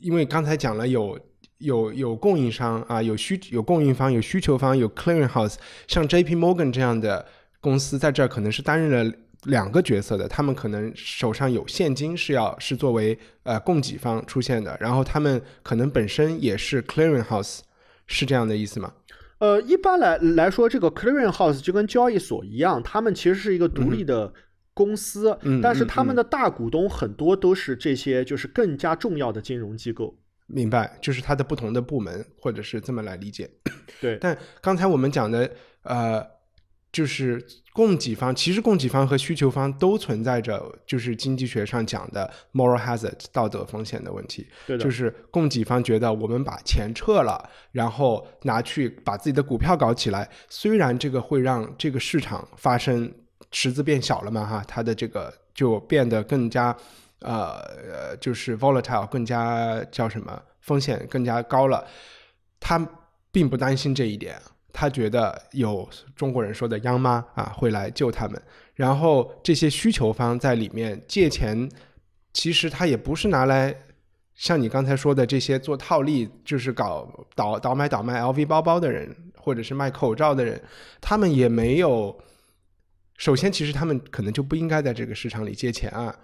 因为刚才讲了有有有供应商啊，有需有供应方，有需求方，有 clearing house，像 J P Morgan 这样的公司在这儿可能是担任了两个角色的，他们可能手上有现金是要是作为呃供给方出现的，然后他们可能本身也是 clearing house，是这样的意思吗？呃，一般来来说，这个 clearing house 就跟交易所一样，他们其实是一个独立的。公司，但是他们的大股东很多都是这些，就是更加重要的金融机构。明白，就是它的不同的部门，或者是这么来理解。对。但刚才我们讲的，呃，就是供给方，其实供给方和需求方都存在着，就是经济学上讲的 moral hazard 道德风险的问题。对的。就是供给方觉得，我们把钱撤了，然后拿去把自己的股票搞起来，虽然这个会让这个市场发生。池子变小了嘛？哈，它的这个就变得更加，呃，就是 volatile，更加叫什么风险更加高了。他并不担心这一点，他觉得有中国人说的央妈啊会来救他们。然后这些需求方在里面借钱，其实他也不是拿来像你刚才说的这些做套利，就是搞倒倒买倒卖 LV 包包的人，或者是卖口罩的人，他们也没有。首先，其实他们可能就不应该在这个市场里借钱啊。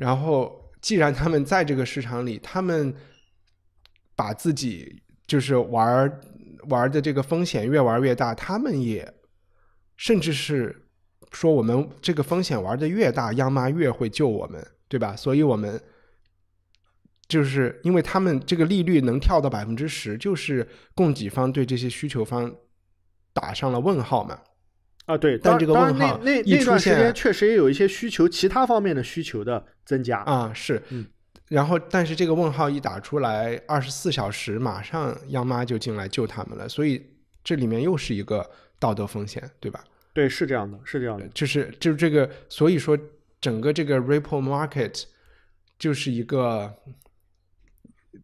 然后，既然他们在这个市场里，他们把自己就是玩玩的这个风险越玩越大，他们也甚至是说我们这个风险玩的越大，央妈越会救我们，对吧？所以我们就是因为他们这个利率能跳到百分之十，就是供给方对这些需求方打上了问号嘛。啊，对，但这个问号那那那段时间确实也有一些需求，其他方面的需求的增加啊，是，然后但是这个问号一打出来，二十四小时马上央妈就进来救他们了，所以这里面又是一个道德风险，对吧？对，是这样的，是这样的，就是就是这个，所以说整个这个 Ripple Market 就是一个。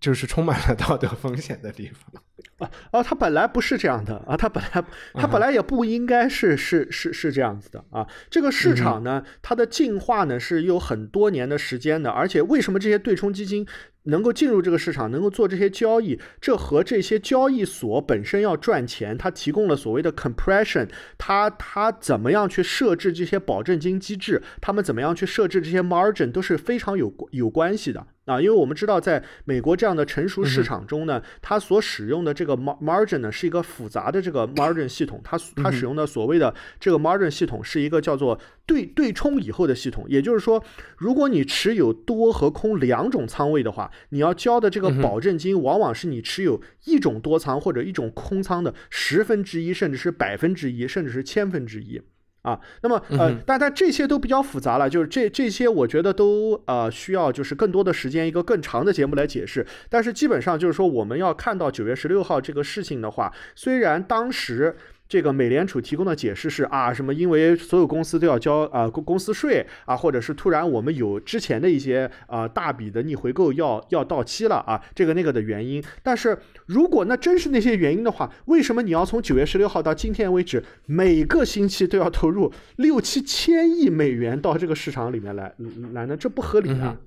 就是充满了道德风险的地方啊啊！它本来不是这样的啊，它本来它本来也不应该是是是是这样子的啊。这个市场呢，它的进化呢是有很多年的时间的，而且为什么这些对冲基金能够进入这个市场，能够做这些交易，这和这些交易所本身要赚钱，它提供了所谓的 compression，它它怎么样去设置这些保证金机制，他们怎么样去设置这些 margin 都是非常有有关系的。啊，因为我们知道，在美国这样的成熟市场中呢，它所使用的这个 margin 呢，是一个复杂的这个 margin 系统。它它使用的所谓的这个 margin 系统，是一个叫做对对冲以后的系统。也就是说，如果你持有多和空两种仓位的话，你要交的这个保证金，往往是你持有一种多仓或者一种空仓的十分之一，甚至是百分之一，甚至是千分之一。啊，那么呃，但但这些都比较复杂了，就是这这些我觉得都呃需要就是更多的时间，一个更长的节目来解释。但是基本上就是说，我们要看到九月十六号这个事情的话，虽然当时。这个美联储提供的解释是啊，什么？因为所有公司都要交啊公公司税啊，或者是突然我们有之前的一些啊大笔的逆回购要要到期了啊，这个那个的原因。但是如果那真是那些原因的话，为什么你要从九月十六号到今天为止，每个星期都要投入六七千亿美元到这个市场里面来来呢？这不合理啊！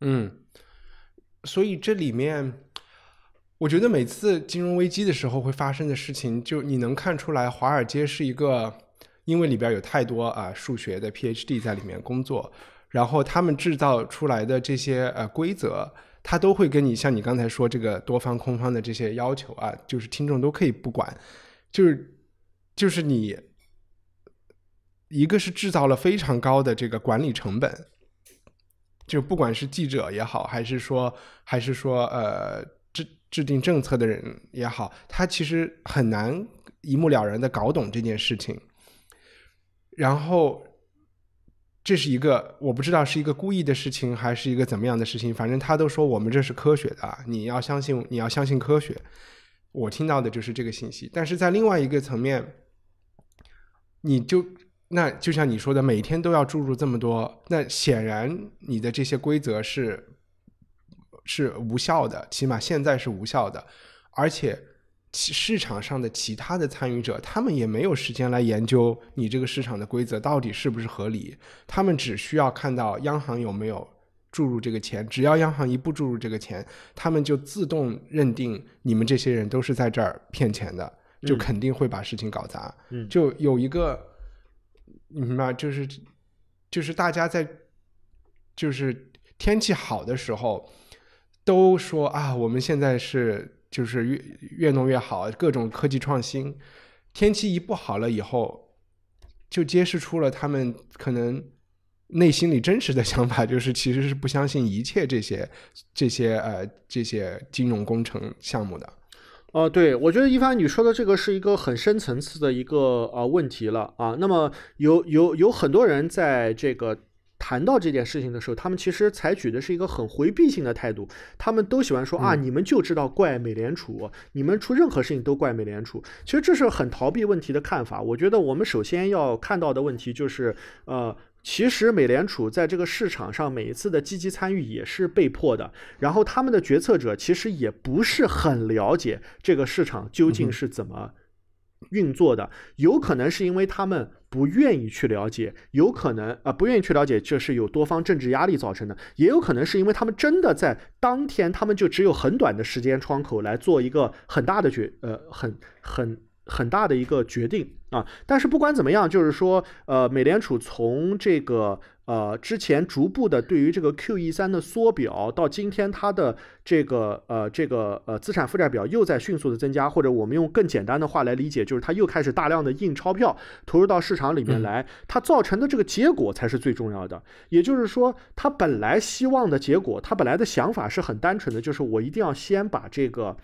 嗯，所以这里面。我觉得每次金融危机的时候会发生的事情，就你能看出来，华尔街是一个，因为里边有太多啊数学的 PhD 在里面工作，然后他们制造出来的这些呃规则，他都会跟你像你刚才说这个多方空方的这些要求啊，就是听众都可以不管，就是就是你一个是制造了非常高的这个管理成本，就不管是记者也好，还是说还是说呃。制定政策的人也好，他其实很难一目了然的搞懂这件事情。然后，这是一个我不知道是一个故意的事情还是一个怎么样的事情，反正他都说我们这是科学的你要相信你要相信科学。我听到的就是这个信息，但是在另外一个层面，你就那就像你说的，每天都要注入这么多，那显然你的这些规则是。是无效的，起码现在是无效的。而且，其市场上的其他的参与者，他们也没有时间来研究你这个市场的规则到底是不是合理。他们只需要看到央行有没有注入这个钱，只要央行一不注入这个钱，他们就自动认定你们这些人都是在这儿骗钱的，就肯定会把事情搞砸。就有一个，你明白，就是，就是大家在，就是天气好的时候。都说啊，我们现在是就是越越弄越好，各种科技创新。天气一不好了以后，就揭示出了他们可能内心里真实的想法，就是其实是不相信一切这些 这些呃这些金融工程项目。的哦，对，我觉得一帆你说的这个是一个很深层次的一个呃问题了啊。那么有有有很多人在这个。谈到这件事情的时候，他们其实采取的是一个很回避性的态度。他们都喜欢说啊，你们就知道怪美联储，你们出任何事情都怪美联储。其实这是很逃避问题的看法。我觉得我们首先要看到的问题就是，呃，其实美联储在这个市场上每一次的积极参与也是被迫的。然后他们的决策者其实也不是很了解这个市场究竟是怎么运作的，有可能是因为他们。不愿意去了解，有可能啊，不愿意去了解，这是有多方政治压力造成的，也有可能是因为他们真的在当天，他们就只有很短的时间窗口来做一个很大的决，呃，很很很大的一个决定。啊，但是不管怎么样，就是说，呃，美联储从这个呃之前逐步的对于这个 Q E 三的缩表，到今天它的这个呃这个呃资产负债表又在迅速的增加，或者我们用更简单的话来理解，就是它又开始大量的印钞票投入到市场里面来，它造成的这个结果才是最重要的。也就是说，它本来希望的结果，它本来的想法是很单纯的，就是我一定要先把这个。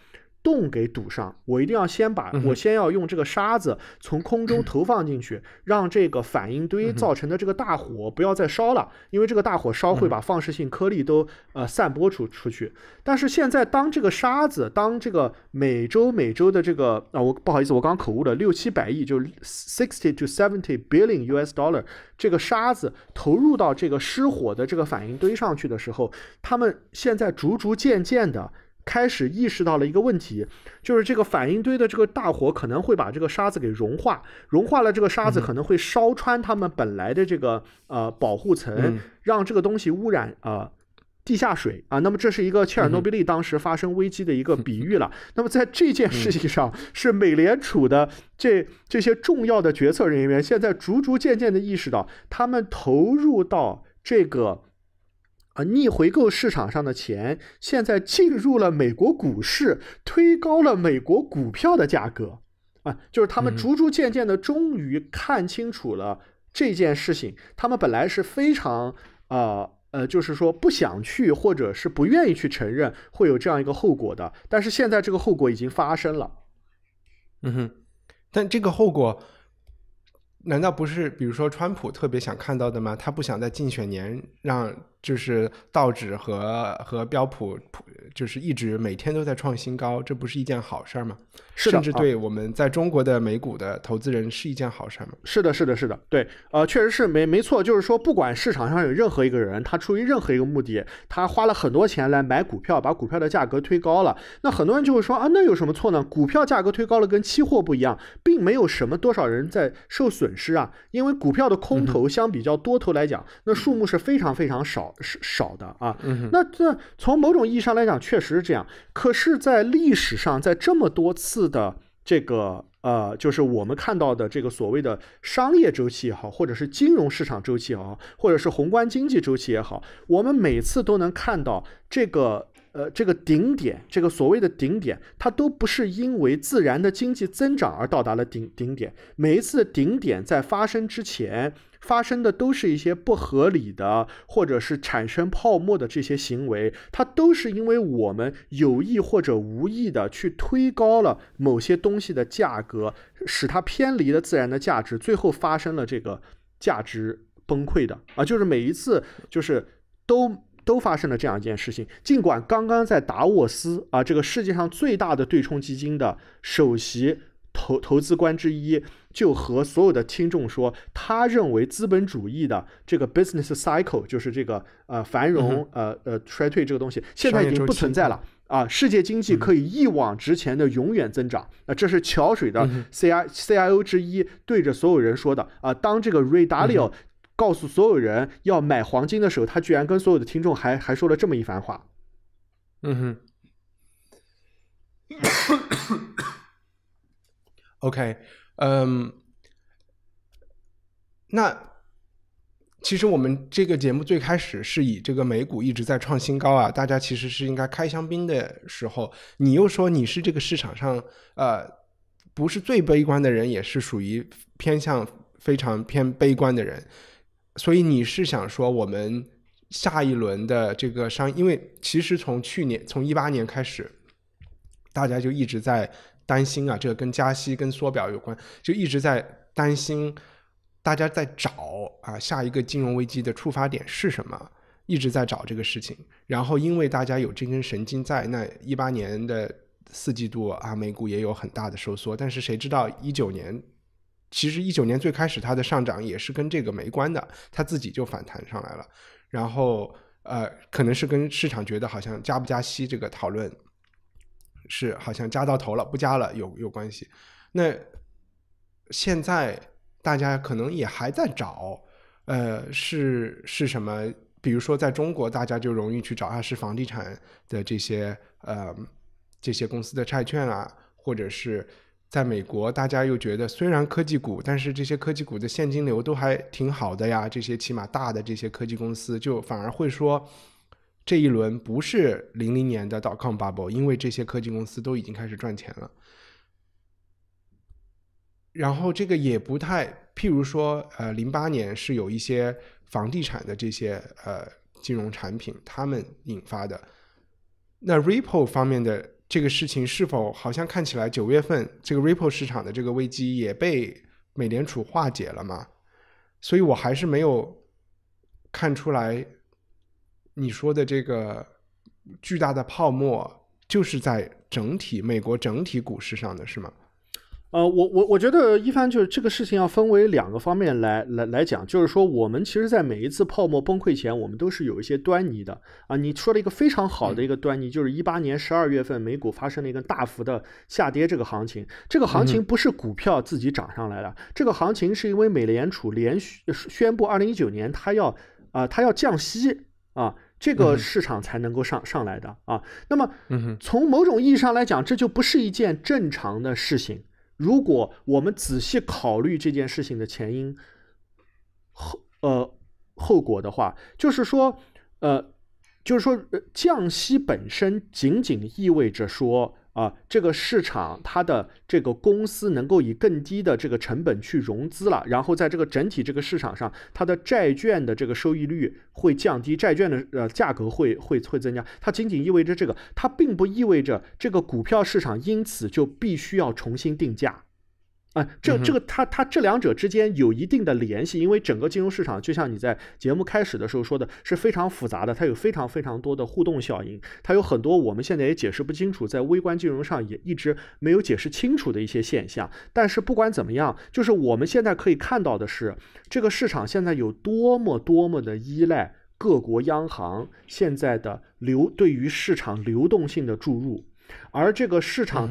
洞给堵上，我一定要先把我先要用这个沙子从空中 投放进去，让这个反应堆造成的这个大火不要再烧了，因为这个大火烧会把放射性颗粒都呃散播出出去。但是现在，当这个沙子，当这个每周每周的这个啊，我不好意思，我刚口误了，六七百亿，就 sixty to seventy billion U.S. dollar，这个沙子投入到这个失火的这个反应堆上去的时候，他们现在逐逐渐渐的。开始意识到了一个问题，就是这个反应堆的这个大火可能会把这个沙子给融化，融化了这个沙子可能会烧穿他们本来的这个呃保护层，让这个东西污染呃地下水啊。那么这是一个切尔诺贝利当时发生危机的一个比喻了。那么在这件事情上，是美联储的这这些重要的决策人员现在逐逐渐渐的意识到，他们投入到这个。逆回购市场上的钱现在进入了美国股市，推高了美国股票的价格。啊，就是他们逐逐渐渐的，终于看清楚了这件事情。他们本来是非常啊呃，就是说不想去或者是不愿意去承认会有这样一个后果的。但是现在这个后果已经发生了。嗯哼，但这个后果难道不是比如说川普特别想看到的吗？他不想在竞选年让。就是道指和和标普普就是一直每天都在创新高，这不是一件好事儿吗？甚至对我们在中国的美股的投资人是一件好事儿吗？是的，是的，是的，对，呃，确实是没没错，就是说，不管市场上有任何一个人，他出于任何一个目的，他花了很多钱来买股票，把股票的价格推高了，那很多人就会说啊，那有什么错呢？股票价格推高了跟期货不一样，并没有什么多少人在受损失啊，因为股票的空头相比较多头来讲，那数目是非常非常少。是少的啊，那这从某种意义上来讲，确实是这样。可是，在历史上，在这么多次的这个呃，就是我们看到的这个所谓的商业周期也好，或者是金融市场周期也好，或者是宏观经济周期也好，我们每次都能看到这个呃这个顶点，这个所谓的顶点，它都不是因为自然的经济增长而到达了顶顶点。每一次顶点在发生之前。发生的都是一些不合理的，或者是产生泡沫的这些行为，它都是因为我们有意或者无意的去推高了某些东西的价格，使它偏离了自然的价值，最后发生了这个价值崩溃的啊，就是每一次就是都都发生了这样一件事情。尽管刚刚在达沃斯啊，这个世界上最大的对冲基金的首席投投资官之一。就和所有的听众说，他认为资本主义的这个 business cycle，就是这个呃繁荣呃呃衰退这个东西，现在已经不存在了啊！世界经济可以一往直前的永远增长，那这是桥水的 C I C I O 之一对着所有人说的啊！当这个 Ray Dalio 告诉所有人要买黄金的时候，他居然跟所有的听众还还说了这么一番话。嗯哼。OK。嗯，那其实我们这个节目最开始是以这个美股一直在创新高啊，大家其实是应该开香槟的时候，你又说你是这个市场上呃不是最悲观的人，也是属于偏向非常偏悲观的人，所以你是想说我们下一轮的这个商，因为其实从去年从一八年开始，大家就一直在。担心啊，这个跟加息、跟缩表有关，就一直在担心。大家在找啊，下一个金融危机的触发点是什么？一直在找这个事情。然后，因为大家有这根神经在，那一八年的四季度啊，美股也有很大的收缩。但是谁知道一九年？其实一九年最开始它的上涨也是跟这个没关的，它自己就反弹上来了。然后呃，可能是跟市场觉得好像加不加息这个讨论。是，好像加到头了，不加了，有有关系。那现在大家可能也还在找，呃，是是什么？比如说，在中国，大家就容易去找啊，是房地产的这些呃这些公司的债券啊，或者是在美国，大家又觉得虽然科技股，但是这些科技股的现金流都还挺好的呀，这些起码大的这些科技公司就反而会说。这一轮不是零零年的 dot com bubble，因为这些科技公司都已经开始赚钱了。然后这个也不太，譬如说，呃，零八年是有一些房地产的这些呃金融产品他们引发的。那 ripple 方面的这个事情是否好像看起来九月份这个 ripple 市场的这个危机也被美联储化解了吗？所以我还是没有看出来。你说的这个巨大的泡沫，就是在整体美国整体股市上的是吗？呃，我我我觉得，一般就是这个事情要分为两个方面来来来讲，就是说我们其实在每一次泡沫崩溃前，我们都是有一些端倪的啊。你说了一个非常好的一个端倪，就是一八年十二月份美股发生了一个大幅的下跌，这个行情，这个行情不是股票自己涨上来的，这个行情是因为美联储连续宣布二零一九年它要啊它要降息。啊，这个市场才能够上上来的啊。那么，从某种意义上来讲，这就不是一件正常的事情。如果我们仔细考虑这件事情的前因后呃后果的话，就是说，呃，就是说降息本身仅仅意味着说。啊，这个市场它的这个公司能够以更低的这个成本去融资了，然后在这个整体这个市场上，它的债券的这个收益率会降低，债券的呃价格会会会增加。它仅仅意味着这个，它并不意味着这个股票市场因此就必须要重新定价。啊，这这个它它这两者之间有一定的联系，因为整个金融市场就像你在节目开始的时候说的是非常复杂的，它有非常非常多的互动效应，它有很多我们现在也解释不清楚，在微观金融上也一直没有解释清楚的一些现象。但是不管怎么样，就是我们现在可以看到的是，这个市场现在有多么多么的依赖各国央行现在的流对于市场流动性的注入，而这个市场。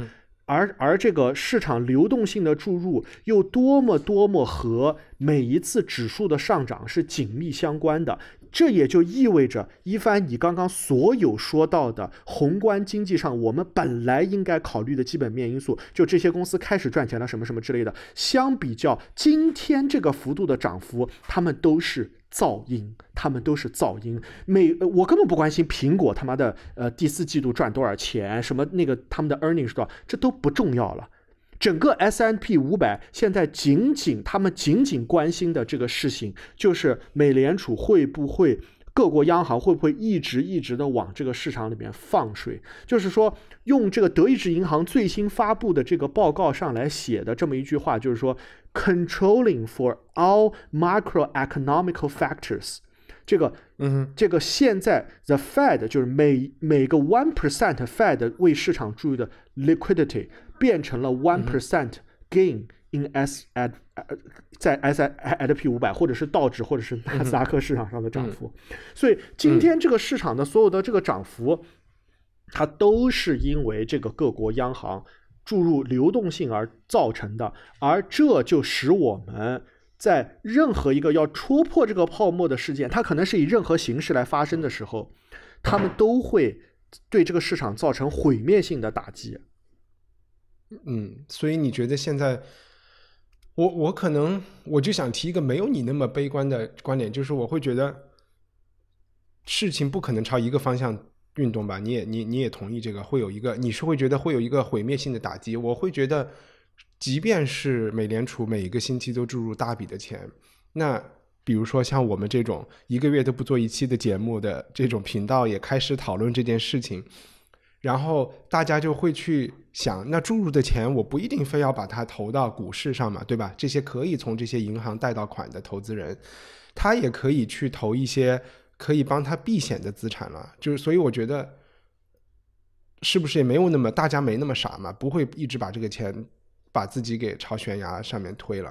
而而这个市场流动性的注入又多么多么和每一次指数的上涨是紧密相关的，这也就意味着一番你刚刚所有说到的宏观经济上我们本来应该考虑的基本面因素，就这些公司开始赚钱了什么什么之类的，相比较今天这个幅度的涨幅，他们都是。噪音，他们都是噪音。每我根本不关心苹果他妈的呃第四季度赚多少钱，什么那个他们的 earnings 是多少，这都不重要了。整个 S M P 五百现在仅仅他们仅仅关心的这个事情，就是美联储会不会。各国央行会不会一直一直的往这个市场里面放水？就是说，用这个德意志银行最新发布的这个报告上来写的这么一句话，就是说，controlling for all macroeconomic factors，这个，嗯，这个现在 the Fed 就是每每个 one percent Fed 为市场注入的 liquidity 变成了 one percent gain。in S 呃，在 S I I P 五百或者是道指或者是纳斯达克市场上的涨幅，所以今天这个市场的所有的这个涨幅，它都是因为这个各国央行注入流动性而造成的，而这就使我们在任何一个要戳破这个泡沫的事件，它可能是以任何形式来发生的时候，他们都会对这个市场造成毁灭性的打击。嗯，所以你觉得现在？我我可能我就想提一个没有你那么悲观的观点，就是我会觉得事情不可能朝一个方向运动吧？你也你你也同意这个，会有一个你是会觉得会有一个毁灭性的打击。我会觉得，即便是美联储每一个星期都注入大笔的钱，那比如说像我们这种一个月都不做一期的节目的这种频道，也开始讨论这件事情。然后大家就会去想，那注入的钱我不一定非要把它投到股市上嘛，对吧？这些可以从这些银行贷到款的投资人，他也可以去投一些可以帮他避险的资产了。就是所以我觉得，是不是也没有那么大家没那么傻嘛？不会一直把这个钱把自己给朝悬崖上面推了。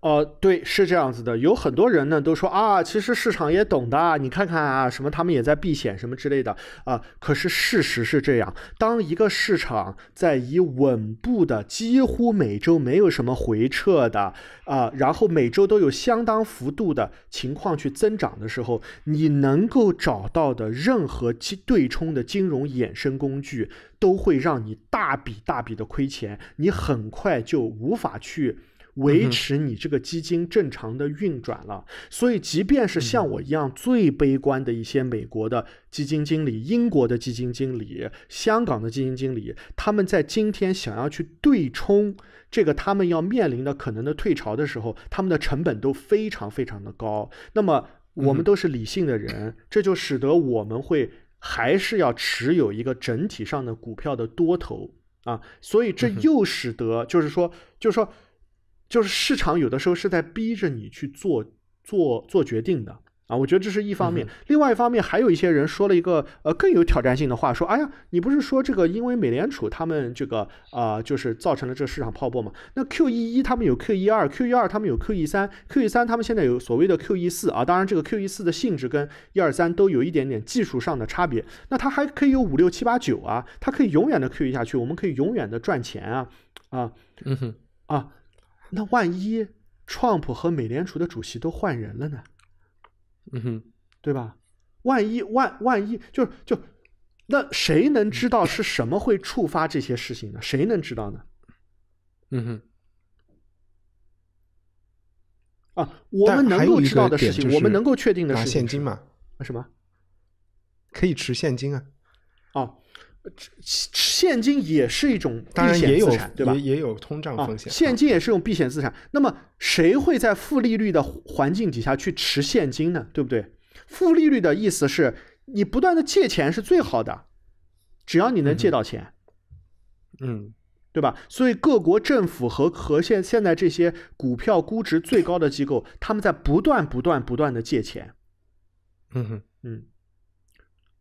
呃，对，是这样子的。有很多人呢都说啊，其实市场也懂的。你看看啊，什么他们也在避险什么之类的啊。可是事实是这样：当一个市场在以稳步的、几乎每周没有什么回撤的啊，然后每周都有相当幅度的情况去增长的时候，你能够找到的任何对冲的金融衍生工具，都会让你大笔大笔的亏钱。你很快就无法去。维持你这个基金正常的运转了，所以即便是像我一样最悲观的一些美国的基金经理、英国的基金经理、香港的基金经理，他们在今天想要去对冲这个他们要面临的可能的退潮的时候，他们的成本都非常非常的高。那么我们都是理性的人，这就使得我们会还是要持有一个整体上的股票的多头啊，所以这又使得就是说，就是说。就是市场有的时候是在逼着你去做做做决定的啊，我觉得这是一方面。另外一方面，还有一些人说了一个呃更有挑战性的话，说：“哎呀，你不是说这个因为美联储他们这个啊，就是造成了这个市场泡沫嘛？那 Q 一一他们有 Q 一二，Q 一二他们有 Q 一三，Q 一三他们现在有所谓的 Q 一四啊。当然，这个 Q 一四的性质跟一二三都有一点点技术上的差别。那它还可以有五六七八九啊，它可以永远的 Q 一下去，我们可以永远的赚钱啊啊，嗯哼啊。”那万一 Trump 和美联储的主席都换人了呢？嗯哼，对吧？万一万万一就是就，那谁能知道是什么会触发这些事情呢？谁能知道呢？嗯哼，啊，我们能够知道的事情，我们能够确定的事情，现金嘛？啊什么？可以持现金啊？啊。现金也是一种当然也有对吧？也有通胀风险。现金也是一种避险资产。那么谁会在负利率的环境底下去持现金呢？对不对？负利率的意思是你不断的借钱是最好的，只要你能借到钱，嗯，对吧？所以各国政府和和现现在这些股票估值最高的机构，他们在不断不断不断的借钱。嗯哼，嗯。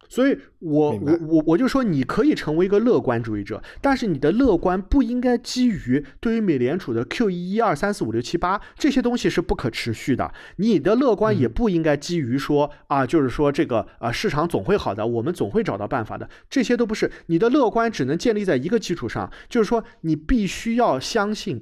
所以，我我我我就说，你可以成为一个乐观主义者，但是你的乐观不应该基于对于美联储的 Q 一、二、三、四、五、六、七、八这些东西是不可持续的。你的乐观也不应该基于说啊，就是说这个啊，市场总会好的，我们总会找到办法的。这些都不是，你的乐观只能建立在一个基础上，就是说你必须要相信。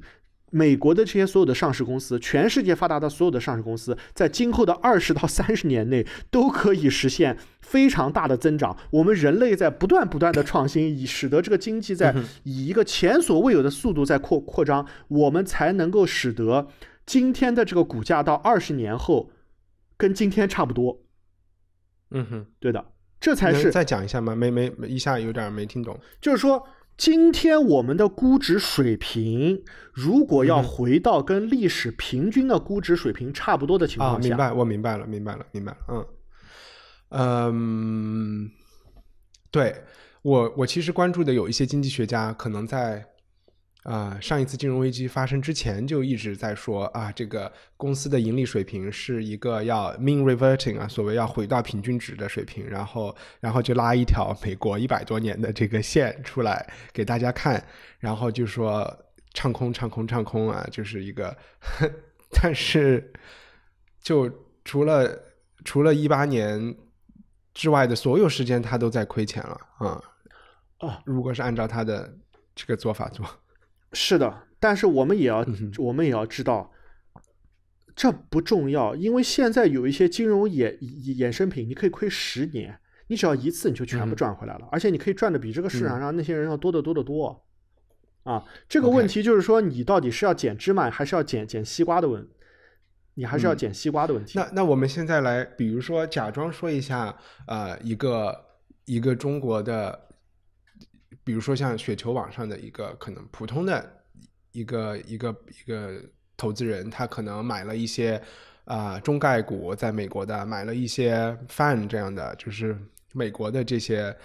美国的这些所有的上市公司，全世界发达的所有的上市公司，在今后的二十到三十年内都可以实现非常大的增长。我们人类在不断不断的创新，以使得这个经济在以一个前所未有的速度在扩扩张，我们才能够使得今天的这个股价到二十年后跟今天差不多。嗯哼，对的，这才是。再讲一下吗？没没，一下有点没听懂。就是说。今天我们的估值水平，如果要回到跟历史平均的估值水平差不多的情况下，啊，明白，我明白了，明白了，明白了，嗯，嗯，对我，我其实关注的有一些经济学家，可能在。呃，上一次金融危机发生之前就一直在说啊，这个公司的盈利水平是一个要 mean reverting 啊，所谓要回到平均值的水平，然后，然后就拉一条美国一百多年的这个线出来给大家看，然后就说唱空唱空唱空啊，就是一个，但是就除了除了一八年之外的所有时间，他都在亏钱了啊。哦，如果是按照他的这个做法做。是的，但是我们也要，我们也要知道，这不重要，因为现在有一些金融衍衍生品，你可以亏十年，你只要一次你就全部赚回来了，而且你可以赚的比这个市场上那些人要多得多得多。啊，这个问题就是说，你到底是要捡芝麻，还是要捡捡西瓜的问你还是要捡西瓜的问题。那那我们现在来，比如说，假装说一下，呃，一个一个中国的。比如说，像雪球网上的一个可能普通的，一个一个一个投资人，他可能买了一些，啊中概股在美国的，买了一些 Fan 这样的，就是美国的这些，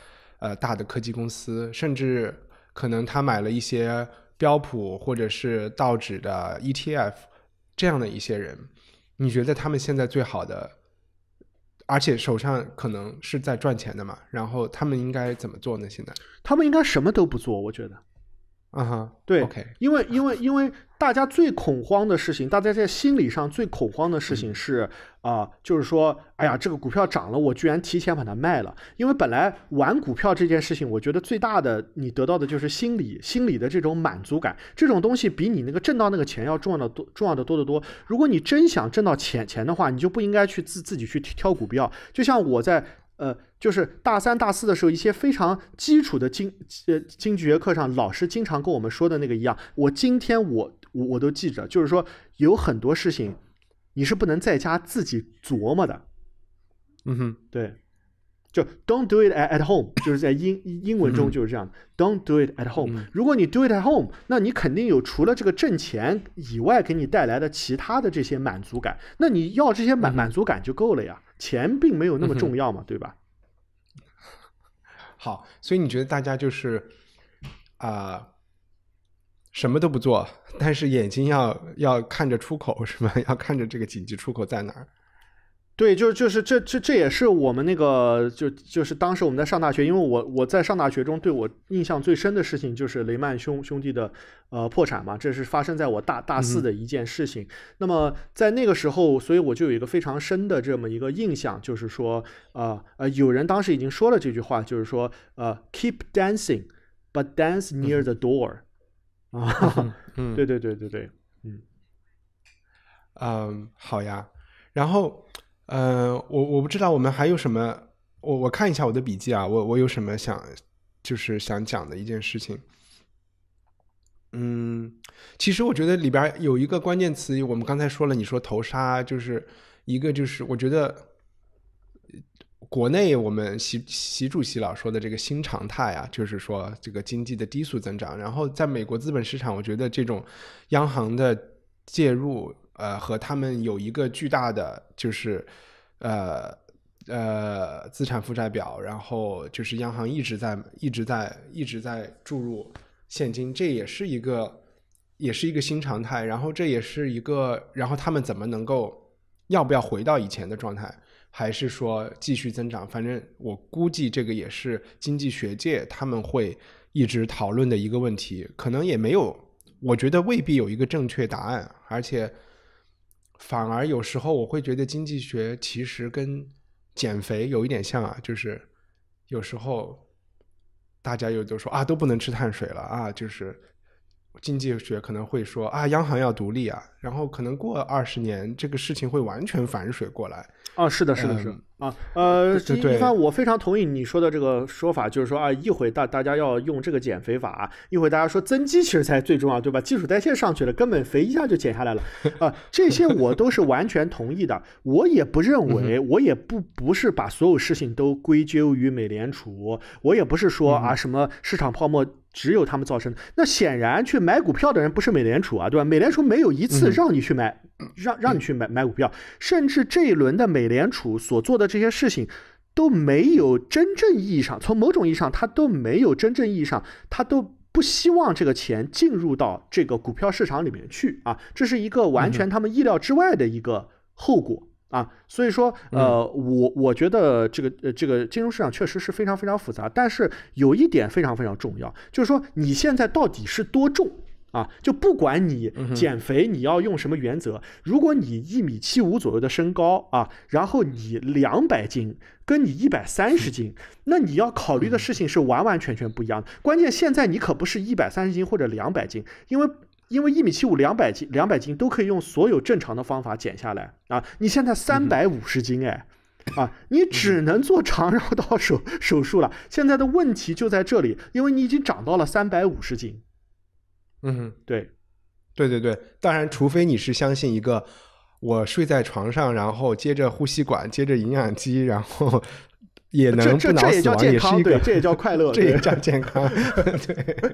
呃大的科技公司，甚至可能他买了一些标普或者是道指的 ETF 这样的一些人，你觉得他们现在最好的？而且手上可能是在赚钱的嘛，然后他们应该怎么做呢？现在他们应该什么都不做，我觉得。啊哈，对，因为因为因为大家最恐慌的事情，大家在心理上最恐慌的事情是啊，就是说，哎呀，这个股票涨了，我居然提前把它卖了。因为本来玩股票这件事情，我觉得最大的你得到的就是心理心理的这种满足感，这种东西比你那个挣到那个钱要重要的多，重要的多得多。如果你真想挣到钱钱的话，你就不应该去自自己去挑股票。就像我在呃。就是大三、大四的时候，一些非常基础的经呃经济学课上，老师经常跟我们说的那个一样。我今天我我都记着，就是说有很多事情，你是不能在家自己琢磨的。嗯哼，对。就 don't do it at at home，就是在英英文中就是这样。Don't do it at home。如果你 do it at home，那你肯定有除了这个挣钱以外给你带来的其他的这些满足感。那你要这些满满足感就够了呀，钱并没有那么重要嘛，对吧？好，所以你觉得大家就是，啊，什么都不做，但是眼睛要要看着出口是吗？要看着这个紧急出口在哪儿？对，就是就是这这这也是我们那个就就是当时我们在上大学，因为我我在上大学中对我印象最深的事情就是雷曼兄兄弟的呃破产嘛，这是发生在我大大四的一件事情。那么在那个时候，所以我就有一个非常深的这么一个印象，就是说呃呃，有人当时已经说了这句话，就是说呃，keep dancing，but dance near the door。啊，对对对对对，嗯嗯，好呀，然后。嗯，我我不知道我们还有什么，我我看一下我的笔记啊，我我有什么想，就是想讲的一件事情。嗯，其实我觉得里边有一个关键词，我们刚才说了，你说“投沙就是一个就是我觉得，国内我们习习主席老说的这个新常态啊，就是说这个经济的低速增长，然后在美国资本市场，我觉得这种央行的介入。呃，和他们有一个巨大的就是，呃呃资产负债表，然后就是央行一直在一直在一直在注入现金，这也是一个也是一个新常态。然后这也是一个，然后他们怎么能够要不要回到以前的状态，还是说继续增长？反正我估计这个也是经济学界他们会一直讨论的一个问题，可能也没有，我觉得未必有一个正确答案，而且。反而有时候我会觉得经济学其实跟减肥有一点像啊，就是有时候大家又都说啊都不能吃碳水了啊，就是经济学可能会说啊央行要独立啊，然后可能过二十年这个事情会完全反水过来啊，是的，是的，是。的。啊，呃，一凡，我非常同意你说的这个说法，就是说啊，一会大大家要用这个减肥法，一会大家说增肌其实才最重要，对吧？基础代谢上去了，根本肥一下就减下来了。啊，这些我都是完全同意的，我也不认为，我也不不是把所有事情都归咎于美联储，我也不是说啊什么市场泡沫。只有他们造成，那显然去买股票的人不是美联储啊，对吧？美联储没有一次让你去买，让让你去买买股票，甚至这一轮的美联储所做的这些事情，都没有真正意义上，从某种意义上，他都没有真正意义上，他都不希望这个钱进入到这个股票市场里面去啊，这是一个完全他们意料之外的一个后果。啊，所以说，呃，我我觉得这个，呃，这个金融市场确实是非常非常复杂，但是有一点非常非常重要，就是说你现在到底是多重啊？就不管你减肥，你要用什么原则，如果你一米七五左右的身高啊，然后你两百斤，跟你一百三十斤，那你要考虑的事情是完完全全不一样的。关键现在你可不是一百三十斤或者两百斤，因为。因为一米七五，两百斤，两百斤都可以用所有正常的方法减下来啊！你现在三百五十斤，哎，啊，你只能做肠绕道手手术了。现在的问题就在这里，因为你已经长到了三百五十斤。嗯，对，对对对，当然，除非你是相信一个，我睡在床上，然后接着呼吸管，接着营养机，然后。也能不脑死亡，也是一个，这也叫快乐，这也叫健康，对。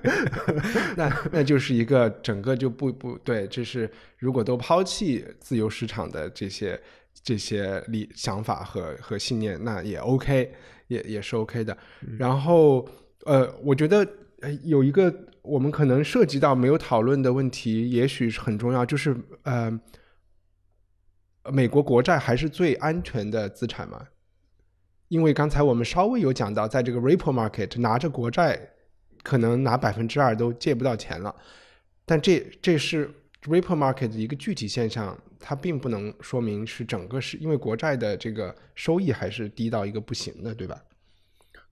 那那就是一个整个就不不对，就是如果都抛弃自由市场的这些这些理想法和和信念，那也 OK，也也是 OK 的。然后呃，我觉得有一个我们可能涉及到没有讨论的问题，也许很重要，就是呃，美国国债还是最安全的资产吗？因为刚才我们稍微有讲到，在这个 repo market 拿着国债，可能拿百分之二都借不到钱了，但这这是 repo market 的一个具体现象，它并不能说明是整个是因为国债的这个收益还是低到一个不行的，对吧？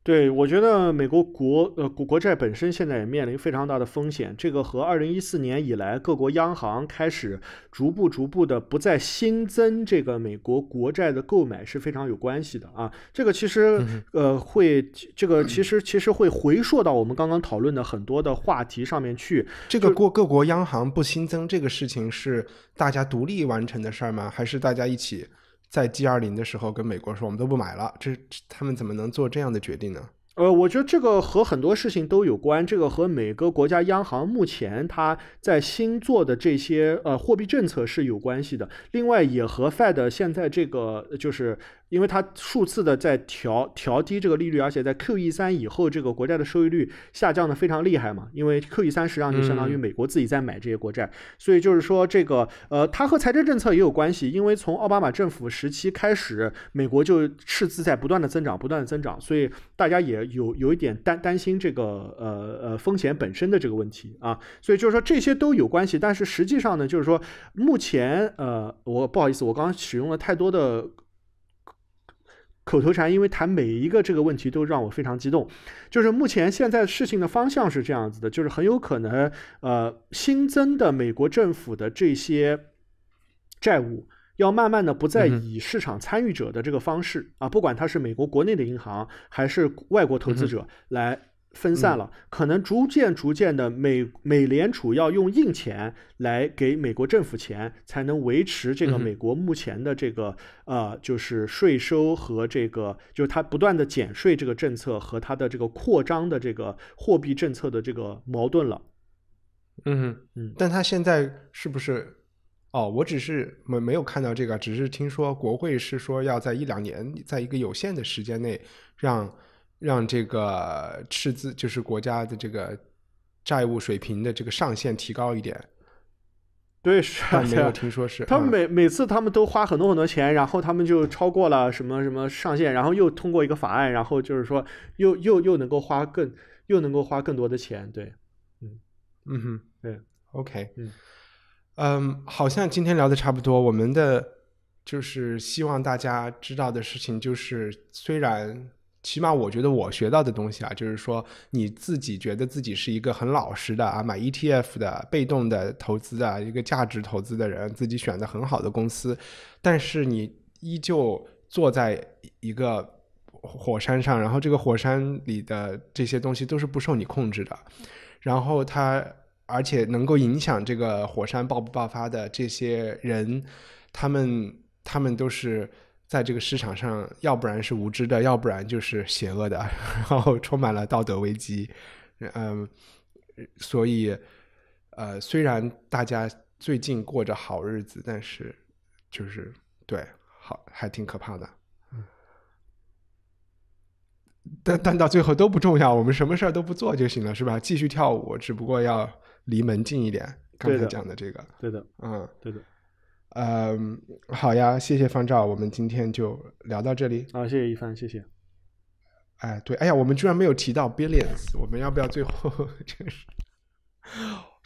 对，我觉得美国国呃国国债本身现在也面临非常大的风险，这个和二零一四年以来各国央行开始逐步逐步的不再新增这个美国国债的购买是非常有关系的啊。这个其实呃会这个其实其实会回溯到我们刚刚讨论的很多的话题上面去。这个过各国央行不新增这个事情是大家独立完成的事儿吗？还是大家一起？在 G 二零的时候，跟美国说我们都不买了，这他们怎么能做这样的决定呢？呃，我觉得这个和很多事情都有关，这个和每个国家央行目前它在新做的这些呃货币政策是有关系的，另外也和 Fed 现在这个就是。因为它数次的在调调低这个利率，而且在 Q E 三以后，这个国债的收益率下降的非常厉害嘛。因为 Q E 三实际上就相当于美国自己在买这些国债，所以就是说这个呃，它和财政政策也有关系。因为从奥巴马政府时期开始，美国就赤字在不断的增长，不断的增长，所以大家也有有一点担担心这个呃呃风险本身的这个问题啊。所以就是说这些都有关系，但是实际上呢，就是说目前呃，我不好意思，我刚刚使用了太多的。口头禅，因为谈每一个这个问题都让我非常激动，就是目前现在事情的方向是这样子的，就是很有可能，呃，新增的美国政府的这些债务要慢慢的不再以市场参与者的这个方式啊，不管他是美国国内的银行还是外国投资者来。分散了，可能逐渐、逐渐的，美美联储要用印钱来给美国政府钱，才能维持这个美国目前的这个呃，就是税收和这个就是它不断的减税这个政策和它的这个扩张的这个货币政策的这个矛盾了。嗯嗯，但它现在是不是？哦，我只是没没有看到这个，只是听说国会是说要在一两年，在一个有限的时间内让。让这个赤字就是国家的这个债务水平的这个上限提高一点，对，是啊，没有听说是。他们每每次他们都花很多很多钱，然后他们就超过了什么什么上限，然后又通过一个法案，然后就是说又又又能够花更又能够花更多的钱，对，嗯嗯哼，对，OK，嗯嗯，好像今天聊的差不多，我们的就是希望大家知道的事情就是虽然。起码我觉得我学到的东西啊，就是说你自己觉得自己是一个很老实的啊，买 ETF 的被动的投资啊，一个价值投资的人，自己选的很好的公司，但是你依旧坐在一个火山上，然后这个火山里的这些东西都是不受你控制的，然后它而且能够影响这个火山爆不爆发的这些人，他们他们都是。在这个市场上，要不然是无知的，要不然就是邪恶的，然后充满了道德危机。嗯，所以，呃，虽然大家最近过着好日子，但是就是对，好还挺可怕的。但但到最后都不重要，我们什么事儿都不做就行了，是吧？继续跳舞，只不过要离门近一点。刚才讲的这个，对的，嗯，对的。嗯，好呀，谢谢方照，我们今天就聊到这里。好，谢谢一帆，谢谢。哎，对，哎呀，我们居然没有提到 b i l l i o n s 我们要不要最后 就是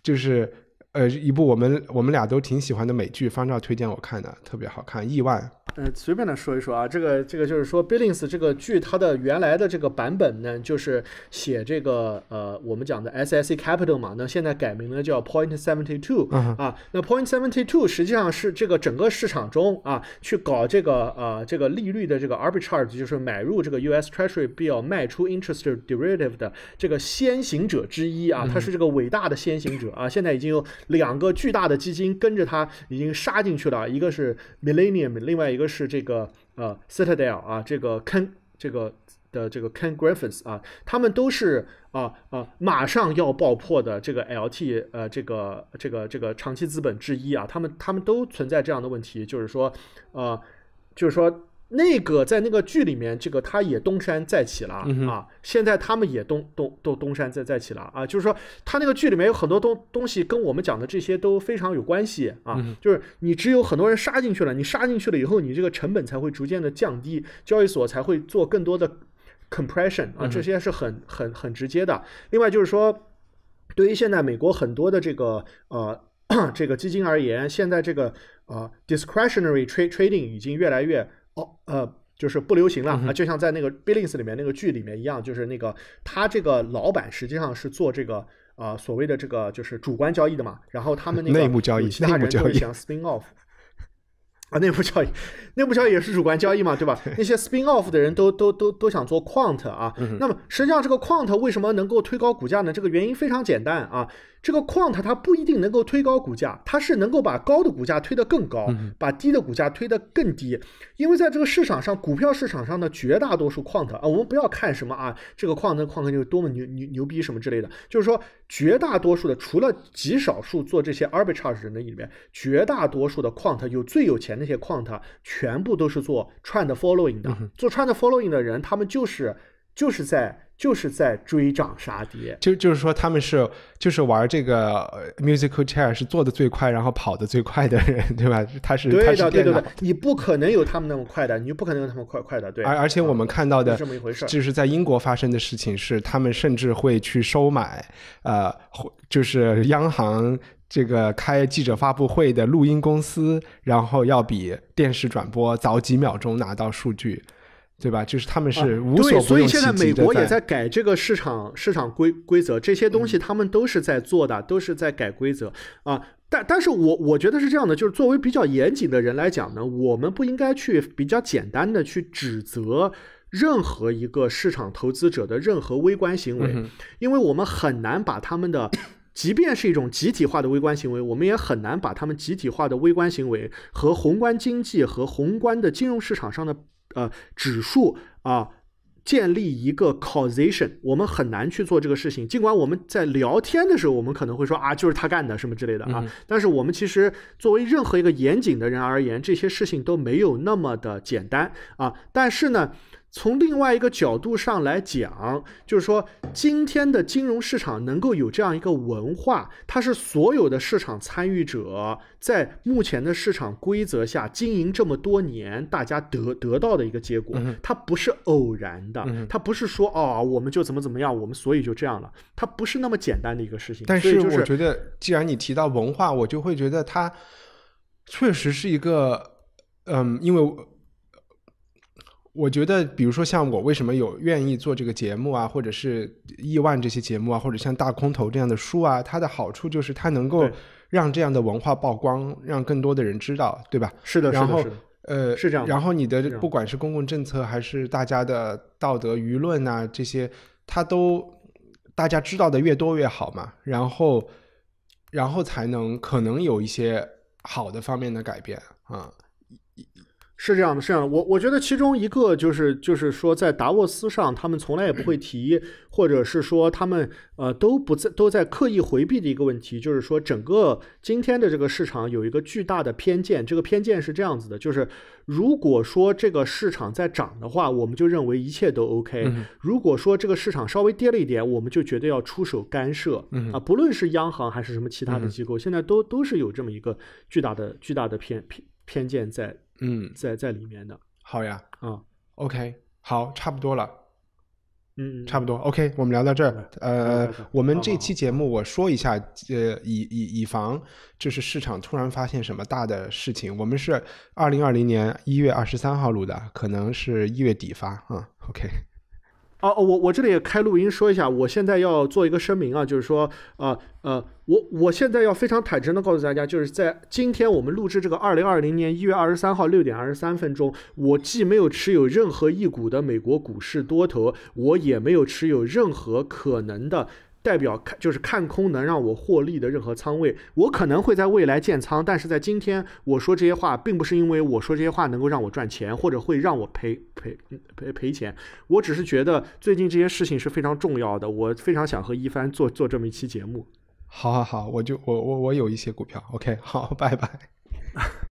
就是。呃，一部我们我们俩都挺喜欢的美剧，方照推荐我看的，特别好看，亿万。呃，随便的说一说啊，这个这个就是说，Billings 这个剧它的原来的这个版本呢，就是写这个呃我们讲的 SSE Capital 嘛，那现在改名了叫 Point Seventy Two 啊。那 Point Seventy Two 实际上是这个整个市场中啊，去搞这个呃这个利率的这个 Arbitrage，就是买入这个 US Treasury Bill 卖出 Interest Derivative 的这个先行者之一啊，它是这个伟大的先行者啊，现在已经有。两个巨大的基金跟着他已经杀进去了，一个是 Millennium，另外一个是这个呃 Citadel 啊，这个 Ken 这个的这个 Ken g r i f f i n s 啊，他们都是啊啊马上要爆破的这个 LT 呃这个这个这个长期资本之一啊，他们他们都存在这样的问题，就是说呃就是说。那个在那个剧里面，这个他也东山再起了啊！现在他们也东东都东山再再起了啊！就是说，他那个剧里面有很多东东西跟我们讲的这些都非常有关系啊！就是你只有很多人杀进去了，你杀进去了以后，你这个成本才会逐渐的降低，交易所才会做更多的 compression 啊！这些是很很很直接的。另外就是说，对于现在美国很多的这个呃 这个基金而言，现在这个呃 discretionary trade trading 已经越来越哦，呃，就是不流行了啊，就像在那个《Billings》里面那个剧里面一样，就是那个他这个老板实际上是做这个啊，所谓的这个就是主观交易的嘛。然后他们那个内部交易，其他人就想 spin off 啊，内部交易，内部交易也是主观交易嘛，对吧？那些 spin off 的人都都都都想做 quant 啊。那么实际上这个 quant 为什么能够推高股价呢？这个原因非常简单啊。这个 quant 它不一定能够推高股价，它是能够把高的股价推得更高，把低的股价推得更低。因为在这个市场上，股票市场上的绝大多数 quant 啊，我们不要看什么啊，这个 quant、那个 quant 就多么牛牛牛逼什么之类的。就是说，绝大多数的，除了极少数做这些 arbitrage 人的里面，绝大多数的 quant 有最有钱那些 quant，全部都是做 trend following 的。做 trend following 的人，他们就是。就是在就是在追涨杀跌，就就是说他们是就是玩这个 musical chair 是做的最快，然后跑的最快的人，对吧？他是对的，对对对，你不可能有他们那么快的，你就不可能有他们快快的，对。而而且我们看到的这么一回事，就是在英国发生的事情是，他们甚至会去收买，呃，就是央行这个开记者发布会的录音公司，然后要比电视转播早几秒钟拿到数据。对吧？就是他们是无所不用的。所以现在美国也在改这个市场市场规规则，这些东西他们都是在做的，都是在改规则啊。但但是我我觉得是这样的，就是作为比较严谨的人来讲呢，我们不应该去比较简单的去指责任何一个市场投资者的任何微观行为，因为我们很难把他们的，即便是一种集体化的微观行为，我们也很难把他们集体化的微观行为和宏观经济和宏观的金融市场上的。呃，指数啊，建立一个 causation，我们很难去做这个事情。尽管我们在聊天的时候，我们可能会说啊，就是他干的什么之类的啊，但是我们其实作为任何一个严谨的人而言，这些事情都没有那么的简单啊。但是呢。从另外一个角度上来讲，就是说，今天的金融市场能够有这样一个文化，它是所有的市场参与者在目前的市场规则下经营这么多年，大家得得到的一个结果，它不是偶然的，它不是说哦，我们就怎么怎么样，我们所以就这样了，它不是那么简单的一个事情。但是我觉得，既然你提到文化，我就会觉得它确实是一个，嗯，因为。我觉得，比如说像我为什么有愿意做这个节目啊，或者是《亿万》这些节目啊，或者像《大空头》这样的书啊，它的好处就是它能够让这样的文化曝光，让更多的人知道，对吧？是的，是的，是的。呃，是这样。然后你的不管是公共政策还是大家的道德舆论呐，这些，它都大家知道的越多越好嘛。然后，然后才能可能有一些好的方面的改变啊。是这样的，是这样。我我觉得其中一个就是，就是说，在达沃斯上，他们从来也不会 提，或者是说他们呃都不在都在刻意回避的一个问题，就是说整个今天的这个市场有一个巨大的偏见。这个偏见是这样子的，就是如果说这个市场在涨的话，我们就认为一切都 OK；如果说这个市场稍微跌了一点，我们就觉得要出手干涉。啊，不论是央行还是什么其他的机构，现在都都是有这么一个巨大的巨大的偏偏偏见在。嗯，在在里面的，好呀，嗯，OK，好，差不多了，嗯，差不多，OK，我们聊到这儿，呃，我们这期节目我说一下，呃，以以以防就是市场突然发现什么大的事情，我们是二零二零年一月二十三号录的，可能是一月底发，嗯，OK。哦，我我这里也开录音说一下，我现在要做一个声明啊，就是说，呃呃，我我现在要非常坦诚的告诉大家，就是在今天我们录制这个二零二零年一月二十三号六点二十三分钟，我既没有持有任何一股的美国股市多头，我也没有持有任何可能的。代表看就是看空能让我获利的任何仓位，我可能会在未来建仓，但是在今天我说这些话，并不是因为我说这些话能够让我赚钱，或者会让我赔赔赔赔钱，我只是觉得最近这些事情是非常重要的，我非常想和一帆做做这么一期节目。好，好，好，我就我我我有一些股票，OK，好，拜拜。